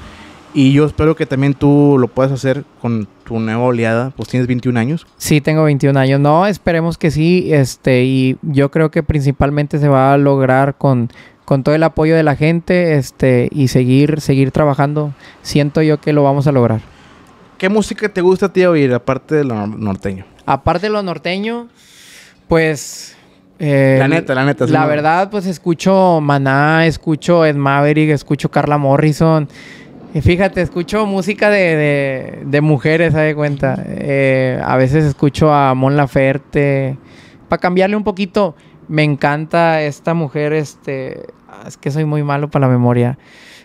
Y yo espero que también tú lo puedas hacer con tu nueva oleada. Pues tienes 21 años. Sí, tengo 21 años. No, esperemos que sí. Este, y yo creo que principalmente se va a lograr con con todo el apoyo de la gente este, y seguir, seguir trabajando, siento yo que lo vamos a lograr. ¿Qué música te gusta a ti oír, aparte de lo norteño? Aparte de lo norteño, pues... Eh, la neta, la neta. La verdad, pues escucho Maná, escucho Ed Maverick, escucho Carla Morrison. Y fíjate, escucho música de, de, mujeres, ¿sabes de cuenta? Eh, a veces escucho a Mon Laferte. Para cambiarle un poquito, me encanta esta mujer, este, ah, es que soy muy malo para la memoria,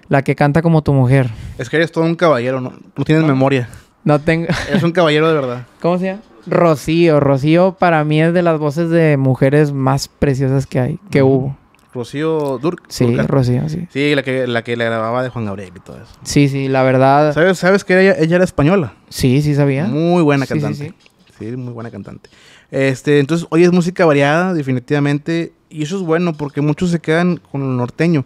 la que canta como tu mujer. Es que eres todo un caballero, no, no tienes memoria. No tengo. Es un caballero de verdad. ¿Cómo se llama? Rocío. Rocío para mí es de las voces de mujeres más preciosas que hay, que mm. hubo. Rocío Durk. Sí, Rocío, sí. Sí, la que, la le grababa de Juan Gabriel y todo eso. Sí, sí, la verdad. ¿Sabes, sabes que ella, era española? Sí, sí, sabía. Muy buena cantante. Sí, sí. sí, muy buena cantante. Este, entonces, hoy es música variada, definitivamente. Y eso es bueno porque muchos se quedan con el norteño.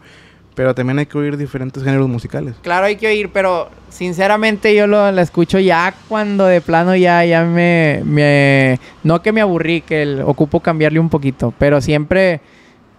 Pero también hay que oír diferentes géneros musicales. Claro, hay que oír, pero sinceramente yo lo, la escucho ya cuando de plano ya, ya me, No que me aburrí, que ocupo cambiarle un poquito. Pero siempre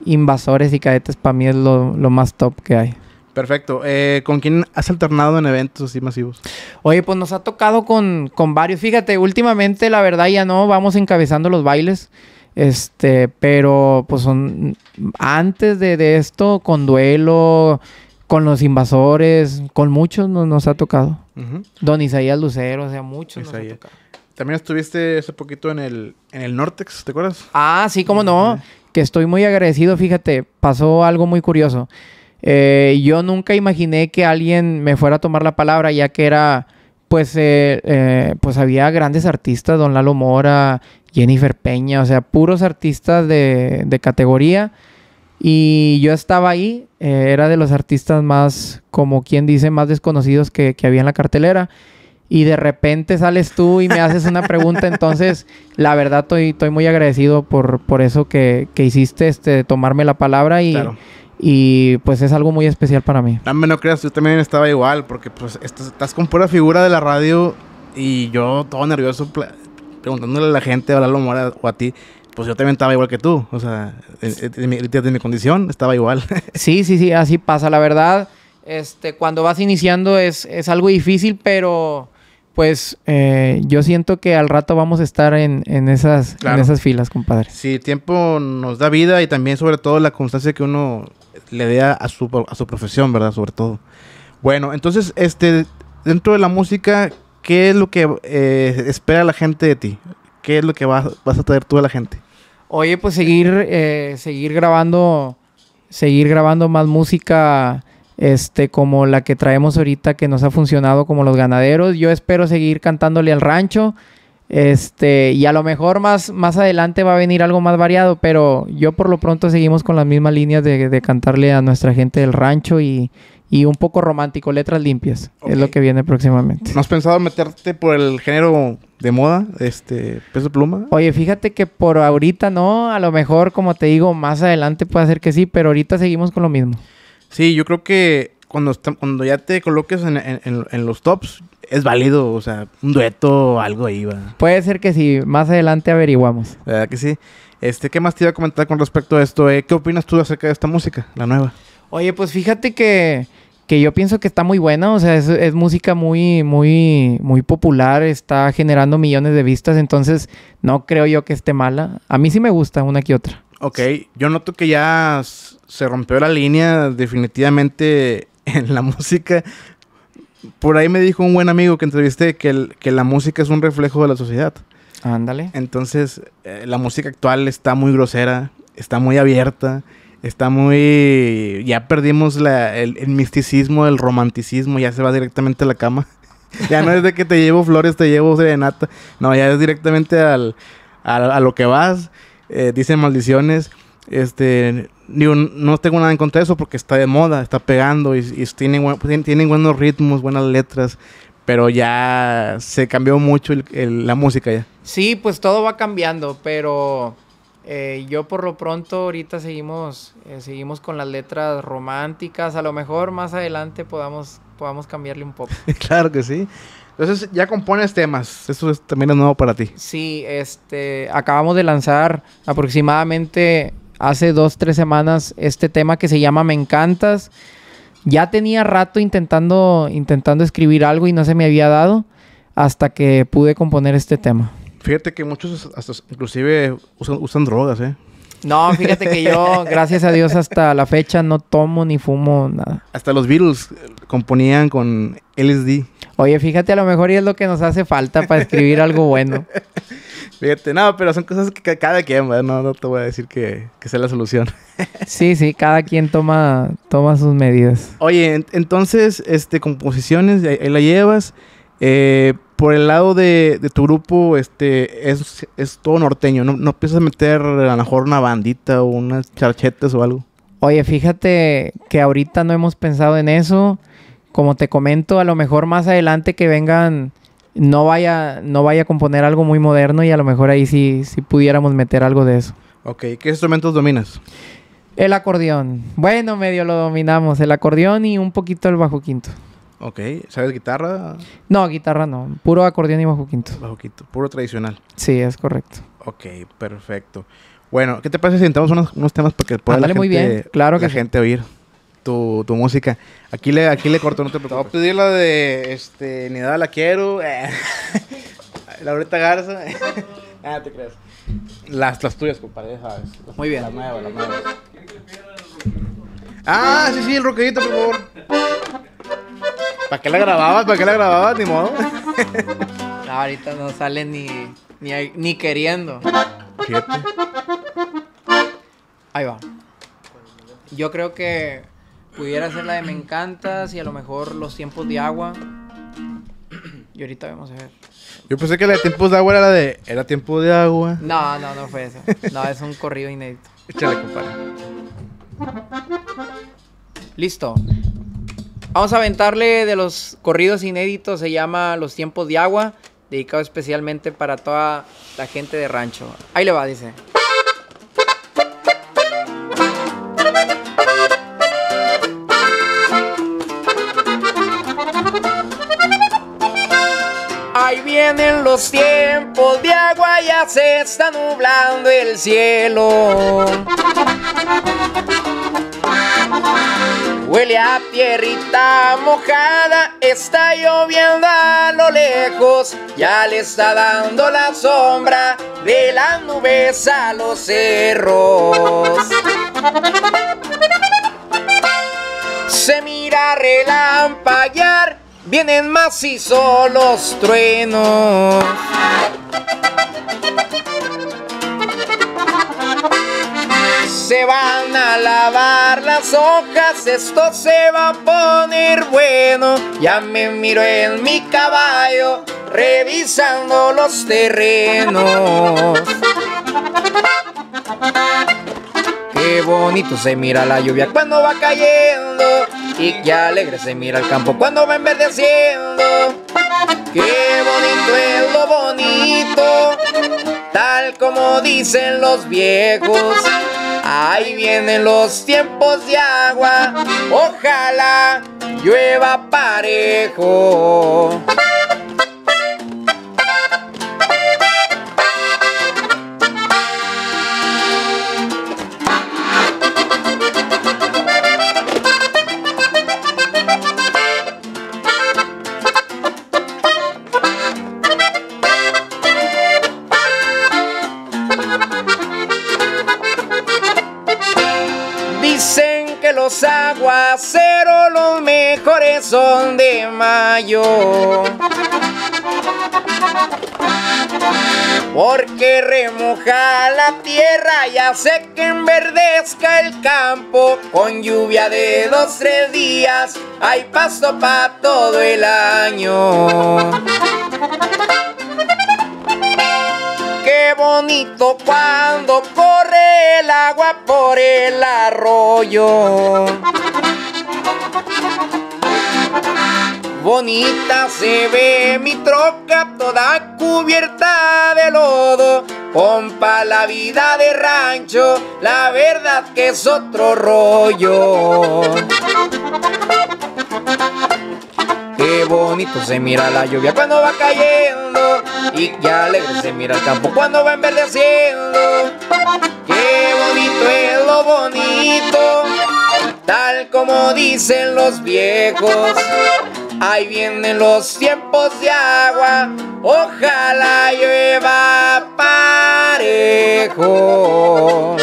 invasores y cadetes para mí es lo más top que hay. Perfecto. Eh, ¿Con quién has alternado en eventos así masivos? Oye, pues nos ha tocado con, con varios. Fíjate, últimamente la verdad ya no, vamos encabezando los bailes. Este, pero pues son antes de, de esto, con duelo, con los invasores, con muchos nos, nos ha tocado. Don Isaías Lucero, o sea, muchos ha También estuviste hace poquito en el, en el Nortex, ¿te acuerdas? Ah, sí, cómo no. Que estoy muy agradecido, fíjate, pasó algo muy curioso. Eh, yo nunca imaginé que alguien me fuera a tomar la palabra, ya que era, pues, eh, eh, pues había grandes artistas, Don Lalo Mora, Jennifer Peña, o sea, puros artistas de, de categoría. Y yo estaba ahí, era de los artistas más, como quien dice, más desconocidos que, había en la cartelera y de repente sales tú y me haces una pregunta. Entonces, la verdad, estoy, estoy muy agradecido por, por eso que, hiciste, este, tomarme la palabra y, y pues es algo muy especial para mí. Dame no creas, yo también estaba igual, porque pues estás, con pura figura de la radio y yo todo nervioso preguntándole a la gente, a Lalo Mora o a ti, pues yo también estaba igual que tú, o sea, de mi, condición estaba igual. sí, sí, sí, así pasa, la verdad. Este, cuando vas iniciando es, algo difícil, pero pues eh, yo siento que al rato vamos a estar en, esas, en esas filas, compadre. Sí, el tiempo nos da vida y también sobre todo la constancia que uno le dé a, su, a su profesión, ¿verdad? Sobre todo. Bueno, entonces, este, dentro de la música, ¿qué es lo que eh, espera la gente de ti? ¿Qué es lo que vas, a traer tú a la gente? Oye, pues seguir, eh, seguir grabando, seguir grabando más música, este, como la que traemos ahorita que nos ha funcionado como los ganaderos. Yo espero seguir cantándole al rancho. Este, y a lo mejor más, más adelante va a venir algo más variado, pero yo por lo pronto seguimos con las mismas líneas de, cantarle a nuestra gente del rancho y, un poco romántico, letras limpias. Es lo que viene próximamente. ¿No has pensado meterte por el género de moda, este, peso pluma? Oye, fíjate que por ahorita no, a lo mejor, como te digo, más adelante puede ser que sí, pero ahorita seguimos con lo mismo. Sí, yo creo que cuando, cuando ya te coloques en, los tops, es válido, o sea, un dueto, o algo ahí, va. Puede ser que sí, más adelante averiguamos. ¿Verdad que sí? Este, ¿Qué más te iba a comentar con respecto a esto? Eh? ¿Qué opinas tú acerca de esta música, la nueva? Oye, pues fíjate que, yo pienso que está muy buena, o sea, es, música muy, muy, muy popular, está generando millones de vistas, entonces no creo yo que esté mala. A mí sí me gusta una que otra. Ok, yo noto que ya se rompió la línea definitivamente en la música. Por ahí me dijo un buen amigo que entrevisté que, que la música es un reflejo de la sociedad. Ándale. Entonces, eh, la música actual está muy grosera, está muy abierta, está muy... Ya perdimos el, misticismo, el romanticismo, ya se va directamente a la cama. ya no es de que te llevo flores, te llevo serenata. No, ya es directamente a, lo que vas. Eh, dicen maldiciones. Este, no tengo nada en contra de eso porque está de moda, está pegando y, y tienen, buenos ritmos, buenas letras, pero ya se cambió mucho la música ya. Sí, pues todo va cambiando, pero eh, yo por lo pronto ahorita seguimos, eh, seguimos con las letras románticas, a lo mejor más adelante podamos, podamos cambiarle un poco. claro que sí. Entonces ya compones temas, eso es, también es nuevo para ti. Sí, este, acabamos de lanzar aproximadamente hace dos, tres semanas este tema que se llama Me Encantas. Ya tenía rato intentando, intentando escribir algo y no se me había dado hasta que pude componer este tema. Fíjate que muchos inclusive usan, usan drogas, ¿eh? No, fíjate que yo, gracias a Dios, hasta la fecha no tomo ni fumo nada. Hasta los Beatles eh, componían con LSD. Oye, fíjate, a lo mejor y es lo que nos hace falta para escribir algo bueno. Fíjate, no, pero son cosas que cada quien, No, te voy a decir que, sea la solución. sí, sí, cada quien toma, sus medidas. Oye, entonces, este, composiciones, la llevas. Eh, por el lado de, tu grupo, este, es, todo norteño. ¿No, no piensas meter a lo mejor una bandita o unas charchetas o algo? Oye, fíjate que ahorita no hemos pensado en eso. Como te comento, a lo mejor más adelante que vengan no vaya, no vaya a componer algo muy moderno y a lo mejor ahí sí, sí pudiéramos meter algo de eso. Ok, ¿qué instrumentos dominas? El acordeón. Bueno, medio lo dominamos. El acordeón y un poquito el bajo quinto. Ok, ¿sabes guitarra? No, guitarra no. Puro acordeón y bajo quinto. Bajo quinto, puro tradicional. Sí, es correcto. Ok, perfecto. Bueno, ¿qué te parece si intentamos unos, temas para que pueda la muy bien. Claro que la gente oír? tu, música. Aquí le, aquí le corto, no te preocupes. Te voy a pedir la de este, Ni nada la quiero. Laurita Garza. ah, te creas. Las, las tuyas, compadre, sabes. Muy bien. La nueva, la nueva. Ah, sí, sí, el roquedito, por favor. ¿Para qué la grababas? ¿Para qué la grababas? Ni modo. no, ahorita no sale ni, ni, ni queriendo. Ahí va. Yo creo que Pudiera ser la de Me Encantas y a lo mejor Los Tiempos de Agua. Y ahorita vamos a ver. Yo pensé que la de Tiempos de Agua era la de... Era Tiempo de Agua. No, no, no fue eso. No, es un corrido inédito. Échale, Listo. Vamos a aventarle de los corridos inéditos. Se llama Los Tiempos de Agua. Dedicado especialmente para toda la gente de rancho. Ahí le va, dice. vienen los tiempos de agua, ya se está nublando el cielo. Huele a tierrita mojada, está lloviendo a lo lejos, ya le está dando la sombra de las nubes a los cerros. Se mira relampaguear Vienen macizos los truenos. Se van a lavar las hojas, esto se va a poner bueno. Ya me miro en mi caballo, revisando los terrenos. Qué bonito se mira la lluvia cuando va cayendo y que alegre se mira el campo cuando va enverdeciendo. Qué bonito es lo bonito, tal como dicen los viejos. Ahí vienen los tiempos de agua, ojalá llueva parejo. los aguaceros, los mejores son de mayo. Porque remoja la tierra y hace que enverdezca el campo. Con lluvia de dos, tres días hay pasto para todo el año. bonito cuando corre el agua por el arroyo. Bonita se ve mi troca toda cubierta de lodo. Compa, la vida de rancho, la verdad que es otro rollo. Qué bonito se mira la lluvia cuando va cayendo y qué alegre se mira el campo cuando va enverdeciendo. Qué bonito es lo bonito, tal como dicen los viejos. Ahí vienen los tiempos de agua, ojalá llueva parejo.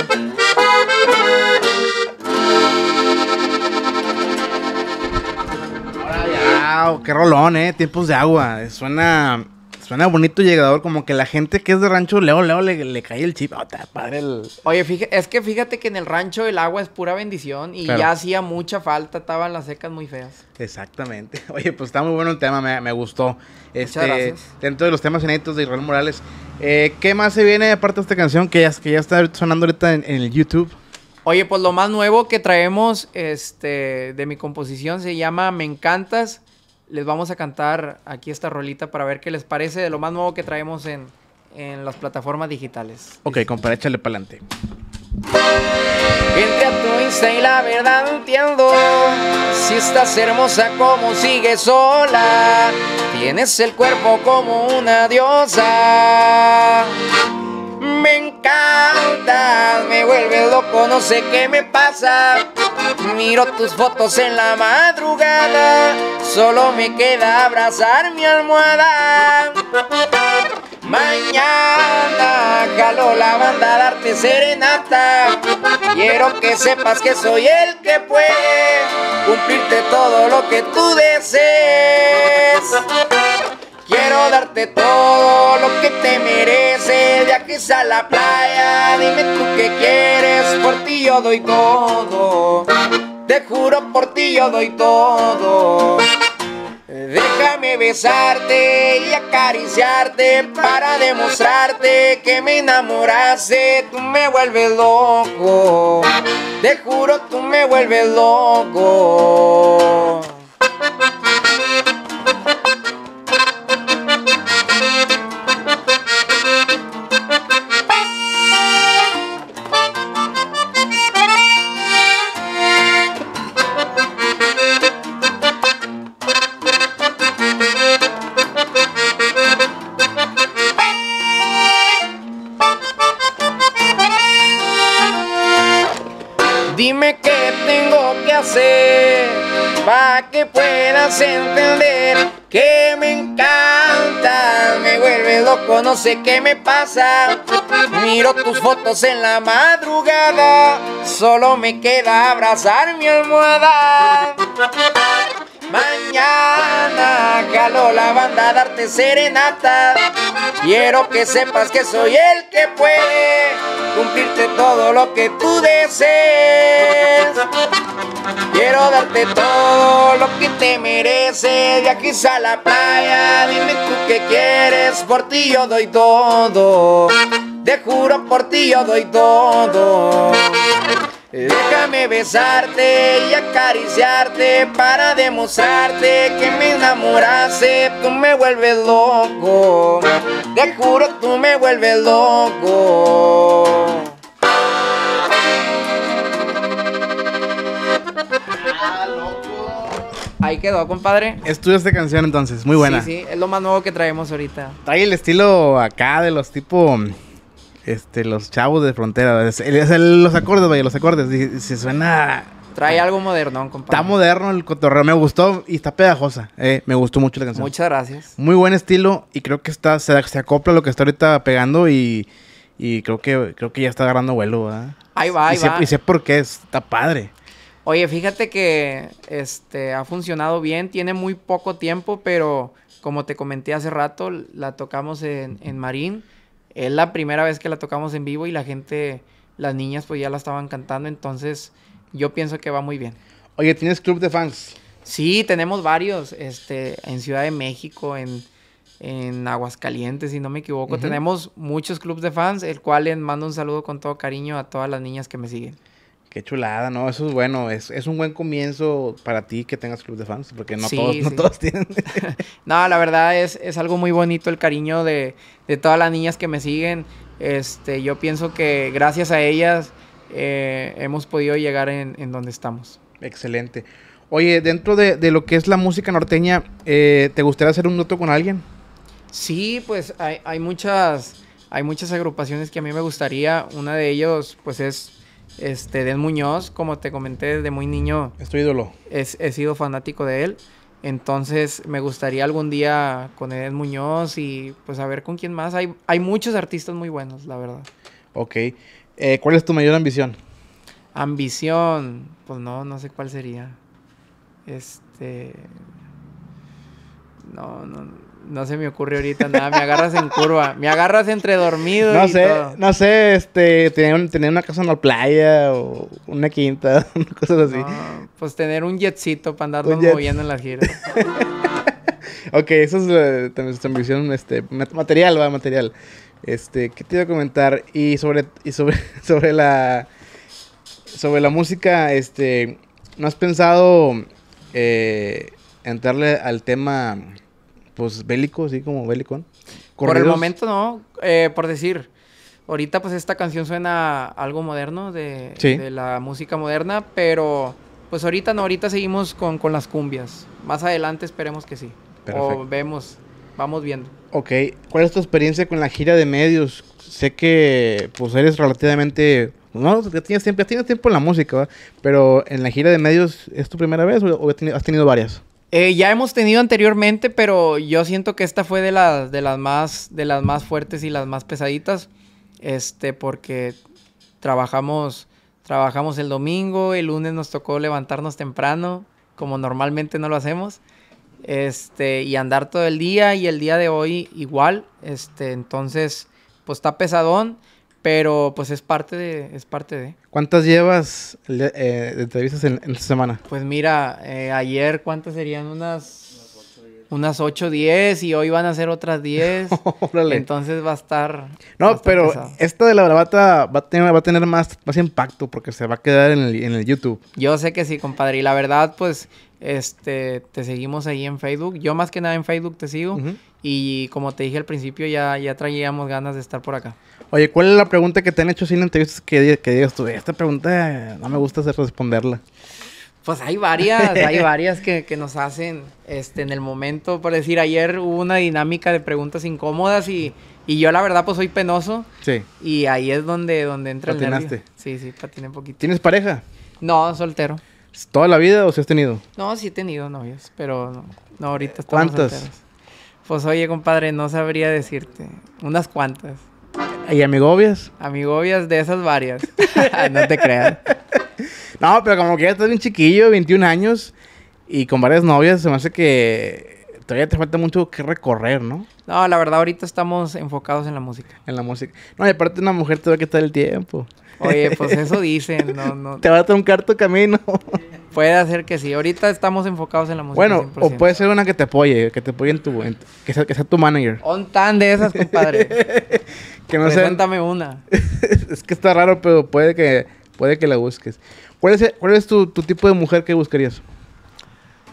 ¡Qué rolón, eh! Tiempos de agua. Suena suena bonito y llegador. Como que la gente que es de rancho, leo, leo, le, le cae el chip. Oh, Oye, fíjate, es que fíjate que en el rancho el agua es pura bendición y ya hacía mucha falta. Estaban las secas muy feas. Exactamente. Oye, pues está muy bueno el tema, me, gustó. Este, dentro de los temas inéditos de Israel Morales, eh, ¿qué más se viene aparte de esta canción que ya, que ya está sonando ahorita en, el YouTube? Oye, pues lo más nuevo que traemos este, de mi composición se llama Me Encantas les vamos a cantar aquí esta rolita para ver qué les parece de lo más nuevo que traemos en, en las plataformas digitales. Ok, compadre, échale para adelante. a tu Insta y la verdad entiendo Si estás hermosa como sigues sola Tienes el cuerpo como una diosa me encanta, me vuelve loco, no sé qué me pasa. Miro tus fotos en la madrugada, solo me queda abrazar mi almohada. Mañana caló la banda darte serenata. Quiero que sepas que soy el que puede cumplirte todo lo que tú desees. Quiero darte todo lo que te merece de aquí a la playa, dime tú qué quieres, por ti yo doy todo, te juro por ti yo doy todo. Déjame besarte y acariciarte para demostrarte que me enamoraste. Tú me vuelves loco, te juro, tú me vuelves loco. dime qué tengo que hacer para que puedas entender que me encanta, me vuelve loco, no sé qué me pasa. Miro tus fotos en la madrugada, solo me queda abrazar mi almohada. Mañana caló la banda a darte serenata. Quiero que sepas que soy el que puede cumplirte todo lo que tú desees. Quiero darte todo lo que te mereces. De aquí a la playa, dime tú qué quieres. Por ti yo doy todo. Te juro, por ti yo doy todo. Déjame besarte y acariciarte para demostrarte que me enamoraste. Tú me vuelves loco, te juro tú me vuelves loco. Ahí quedó, compadre. Estudio esta canción entonces, muy buena. Sí, sí, es lo más nuevo que traemos ahorita. Trae el estilo acá de los tipo este, los chavos de frontera. los acordes, vaya, los acordes. Se suena. Trae algo moderno, compadre. Está moderno el cotorreo. Me gustó y está pegajosa. Eh, me gustó mucho la canción. Muchas gracias. Muy buen estilo y creo que está, se, acopla a lo que está ahorita pegando y, creo, que, creo que ya está agarrando vuelo. ¿verdad? Ahí va, y va. Sé, y sé por qué, está padre. Oye, fíjate que este, ha funcionado bien. Tiene muy poco tiempo, pero como te comenté hace rato, la tocamos en, en Marín es la primera vez que la tocamos en vivo y la gente, las niñas pues ya la estaban cantando, entonces yo pienso que va muy bien. Oye, ¿tienes club de fans? Sí, tenemos varios, este, en Ciudad de México, en, Aguascalientes, si no me equivoco. Tenemos muchos clubs de fans, el cual les mando un saludo con todo cariño a todas las niñas que me siguen. Qué chulada, ¿no? Eso es bueno. Es, un buen comienzo para ti que tengas club de fans, porque no, todos, no tienen. no, la verdad es, es, algo muy bonito el cariño de, todas las niñas que me siguen. Este, yo pienso que gracias a ellas eh, hemos podido llegar en, donde estamos. Excelente. Oye, dentro de, lo que es la música norteña, eh, ¿te gustaría hacer un noto con alguien? Sí, pues hay, muchas, hay muchas agrupaciones que a mí me gustaría. Una de ellas pues es este, Den Muñoz, como te comenté desde muy niño. Es tu ídolo. he sido fanático de él. Entonces me gustaría algún día con Eden Muñoz y pues a ver con quién más. Hay, hay muchos artistas muy buenos, la verdad. Ok. Eh, ¿Cuál es tu mayor ambición? Ambición. Pues no, no sé cuál sería. Este. no, no. No se me ocurre ahorita nada, me agarras en curva, me agarras entre dormido. No sé, no sé, este, tener, tener, una casa en la playa o una quinta, cosas así. pues tener un jetcito para andar moviendo en las giras. ok, eso es nuestra ambición, este, material, va, material. Este, ¿qué te iba a comentar? Y sobre, y sobre, sobre la, sobre la música, este, ¿no has pensado eh, entrarle al tema pues bélico, así como bélicón. Por el momento no, eh, por decir, ahorita pues esta canción suena algo moderno de, la música moderna, pero pues ahorita no, ahorita seguimos con, con las cumbias. Más adelante esperemos que sí. Perfecto. O vemos, vamos viendo. Ok, ¿cuál es tu experiencia con la gira de medios? Sé que pues eres relativamente... No, tienes tienes tiempo en la música, ¿verdad? pero en la gira de medios, ¿es tu primera vez o has tenido varias? Eh, ya hemos tenido anteriormente, pero yo siento que esta fue de las, de las más, de las más fuertes y las más pesaditas. Este, porque trabajamos, trabajamos el domingo, el lunes nos tocó levantarnos temprano, como normalmente no lo hacemos. Este, y andar todo el día, y el día de hoy igual. Este, entonces, pues está pesadón. Pero pues es parte de, es parte de. ¿Cuántas llevas eh, de entrevistas en, en, semana? Pues mira, eh, ayer cuántas serían unas unas 8, 10 y hoy van a ser otras 10. Entonces va a estar. No, pero esta de la bravata va a tener, va a tener más, más impacto porque se va a quedar en el, en el YouTube. Yo sé que sí, compadre. Y la verdad, pues, este, te seguimos ahí en Facebook. Yo más que nada en Facebook te sigo. Y como te dije al principio, ya, ya traíamos ganas de estar por acá. Oye, ¿cuál es la pregunta que te han hecho sin entrevistas que, que digas tú? Esta pregunta no me gusta hacer responderla. Pues hay varias, hay varias que, nos hacen este, en el momento. Por decir, ayer hubo una dinámica de preguntas incómodas y, yo la verdad pues soy penoso. Sí. Y ahí es donde, donde entra Patinaste. Sí, sí, un poquito. ¿Tienes pareja? No, soltero. ¿Toda la vida o si has tenido? No, sí he tenido novios, pero no, ahorita estamos ¿Cuántas? Solteros. Pues oye, compadre, no sabría decirte. Unas cuantas. ¿Y amigobias? Amigobias de esas varias. no te creas. no, pero como que ya estás bien chiquillo, 21 años, y con varias novias, se me hace que todavía te falta mucho que recorrer, ¿no? No, la verdad, ahorita estamos enfocados en la música. En la música. No, y aparte una mujer te va a quitar el tiempo. Oye, pues eso dicen, no, no. Te va a truncar tu camino. puede ser que sí. Ahorita estamos enfocados en la música. Bueno, o puede ser una que te apoye, que te apoye en tu... que, sea, tu manager. Un tan de esas, compadre. Cuéntame una. es que está raro, pero puede que, puede que la busques. ¿Cuál es, cuál es tu, tipo de mujer que buscarías?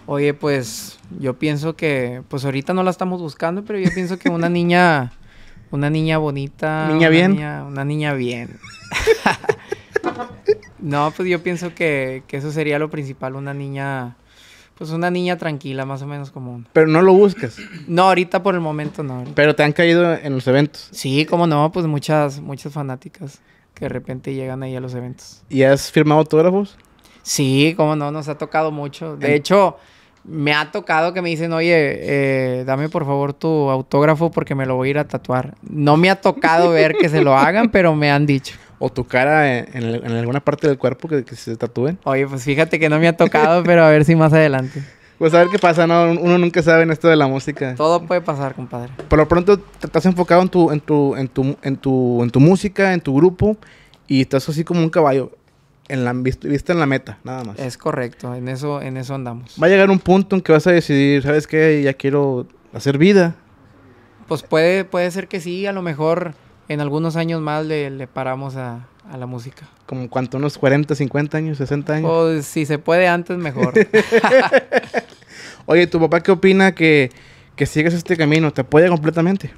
Oye, pues yo pienso que, pues ahorita no la estamos buscando, pero yo pienso que una niña, una niña bonita. ¿Niña bien? una niña bien. no, pues yo pienso que, que eso sería lo principal, una niña pues una niña tranquila, más o menos como una. Pero no lo buscas. No, ahorita por el momento no. Pero te han caído en los eventos. Sí, cómo no, pues muchas, muchas fanáticas que de repente llegan ahí a los eventos. ¿Y has firmado autógrafos? Sí, cómo no, nos ha tocado mucho. De hecho, me ha tocado que me dicen, oye, eh, dame por favor tu autógrafo porque me lo voy a ir a tatuar. No me ha tocado ver que se lo hagan, pero me han dicho o tu cara en, en, alguna parte del cuerpo que, se tatúen. Oye, pues fíjate que no me ha tocado, pero a ver si más adelante. Pues a ver qué pasa, ¿no? Uno nunca sabe en esto de la música. Todo puede pasar, compadre. Por lo pronto estás enfocado en tu, en tu, en tu, en tu, en tu música, en tu grupo, y estás así como un caballo. En la, en la meta, nada más. Es correcto, en eso, en eso andamos. Va a llegar un punto en que vas a decidir, ¿sabes qué? Ya quiero hacer vida. Pues puede, puede ser que sí, a lo mejor en algunos años más le, paramos a, la música. ¿Como cuánto? ¿Unos 40, 50 años, 60 años? O pues, si se puede antes, mejor. Oye, ¿tu papá qué opina que, sigues este camino? ¿Te apoya completamente?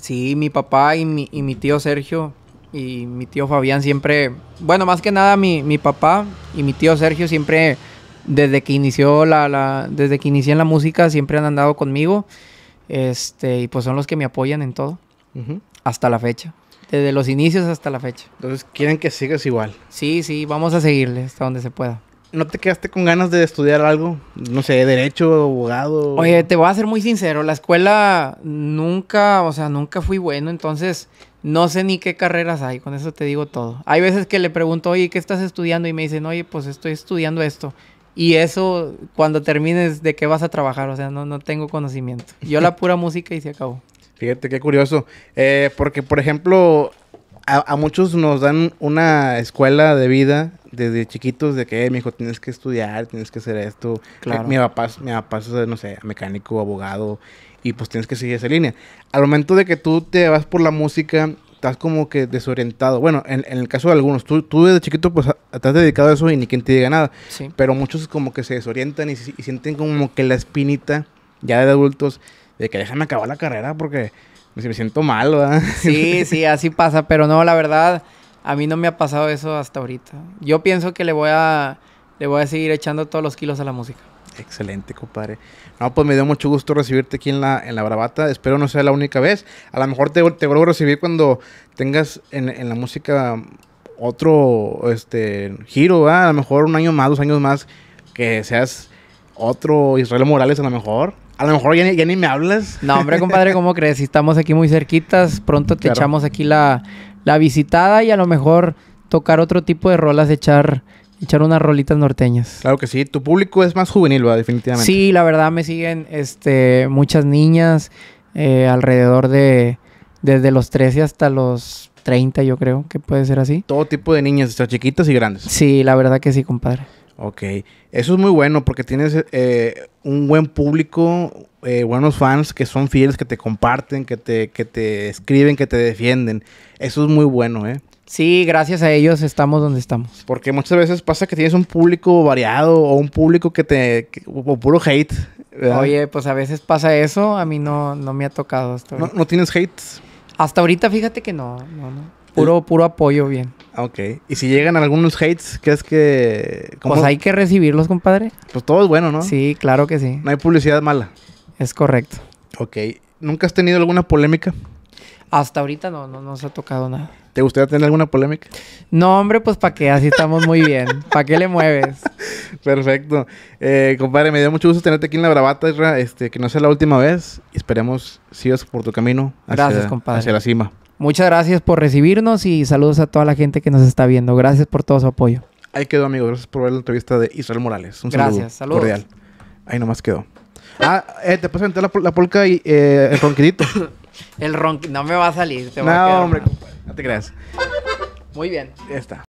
Sí, mi papá y mi, y mi tío Sergio y mi tío Fabián siempre, bueno, más que nada mi, papá y mi tío Sergio siempre, desde que inició la, desde que inicié en la música, siempre han andado conmigo. Este, y pues son los que me apoyan en todo hasta la fecha. Desde los inicios hasta la fecha. Entonces, quieren que sigas igual. Sí, sí, vamos a seguirle hasta donde se pueda. ¿No te quedaste con ganas de estudiar algo? No sé, derecho, abogado. Oye, te voy a ser muy sincero, la escuela nunca, o sea, nunca fui bueno, entonces no sé ni qué carreras hay, con eso te digo todo. Hay veces que le pregunto, oye, ¿qué estás estudiando? Y me dicen, oye, pues estoy estudiando esto. Y eso, cuando termines, ¿de qué vas a trabajar? O sea, no, no tengo conocimiento. Yo la pura música y se acabó. Fíjate qué curioso. Eh, porque, por ejemplo, a, muchos nos dan una escuela de vida desde chiquitos de que, mi hijo, tienes que estudiar, tienes que hacer esto. Eh, mi papá, mi papá es, no sé, mecánico, abogado, y pues tienes que seguir esa línea. Al momento de que tú te vas por la música, estás como que desorientado. Bueno, en, el caso de algunos, tú, tú desde chiquito pues estás dedicado a eso y ni quien te diga nada. Pero muchos como que se desorientan y sienten como que la espinita ya de adultos de que déjame acabar la carrera porque pues, me siento mal, ¿verdad? Sí, sí, así pasa, pero no, la verdad, a mí no me ha pasado eso hasta ahorita. Yo pienso que le voy a, le voy a seguir echando todos los kilos a la música. Excelente, compadre. No, pues me dio mucho gusto recibirte aquí en la, en la Bravata. Espero no sea la única vez. A lo mejor te, vuelvo a recibir cuando tengas en, en la música otro este, giro, ¿verdad? A lo mejor un año más, dos años más, que seas otro Israel Morales a lo mejor. A lo mejor ya ni, me hablas. No, hombre, compadre, ¿cómo crees? Si estamos aquí muy cerquitas, pronto te echamos aquí la, visitada y a lo mejor tocar otro tipo de rolas, echar echar unas rolitas norteñas. Claro que sí, tu público es más juvenil, ¿verdad? definitivamente. Sí, la verdad me siguen este muchas niñas eh, alrededor de desde los 13 hasta los 30, yo creo que puede ser así. Todo tipo de niñas, hasta chiquitas y grandes. Sí, la verdad que sí, compadre. Ok, eso es muy bueno porque tienes eh, un buen público, eh, buenos fans que son fieles, que te comparten, que te, te escriben, que te defienden. Eso es muy bueno, ¿eh? Sí, gracias a ellos estamos donde estamos. Porque muchas veces pasa que tienes un público variado o un público que te... o puro hate. Oye, pues a veces pasa eso, a mí no, no me ha tocado hasta ¿No, ¿No tienes hate? Hasta ahorita fíjate que no, no, no. Puro, puro apoyo, bien. Ah, ok. ¿Y si llegan algunos hates, es que...? Pues hay que recibirlos, compadre. Pues todo es bueno, ¿no? Sí, claro que sí. No hay publicidad mala. Es correcto. Ok. ¿Nunca has tenido alguna polémica? Hasta ahorita no, no, no se ha tocado nada. ¿Te gustaría tener alguna polémica? No, hombre, pues para qué, así estamos muy bien. ¿Para qué le mueves? Perfecto. Eh, compadre, me dio mucho gusto tenerte aquí en la Bravata, este, que no sea la última vez. Y esperemos sigas por tu camino Gracias, compadre. hacia la cima. Muchas gracias por recibirnos y saludos a toda la gente que nos está viendo. Gracias por todo su apoyo. Ahí quedó, amigo. Gracias por ver la entrevista de Israel Morales. Un gracias, saludo saludos. cordial. Ahí nomás quedó. Ah, eh, te puedes la, la polca y eh, el ronquidito. el ronquidito. No me va a salir. no, hombre. No. no te creas. Muy bien. Ya está.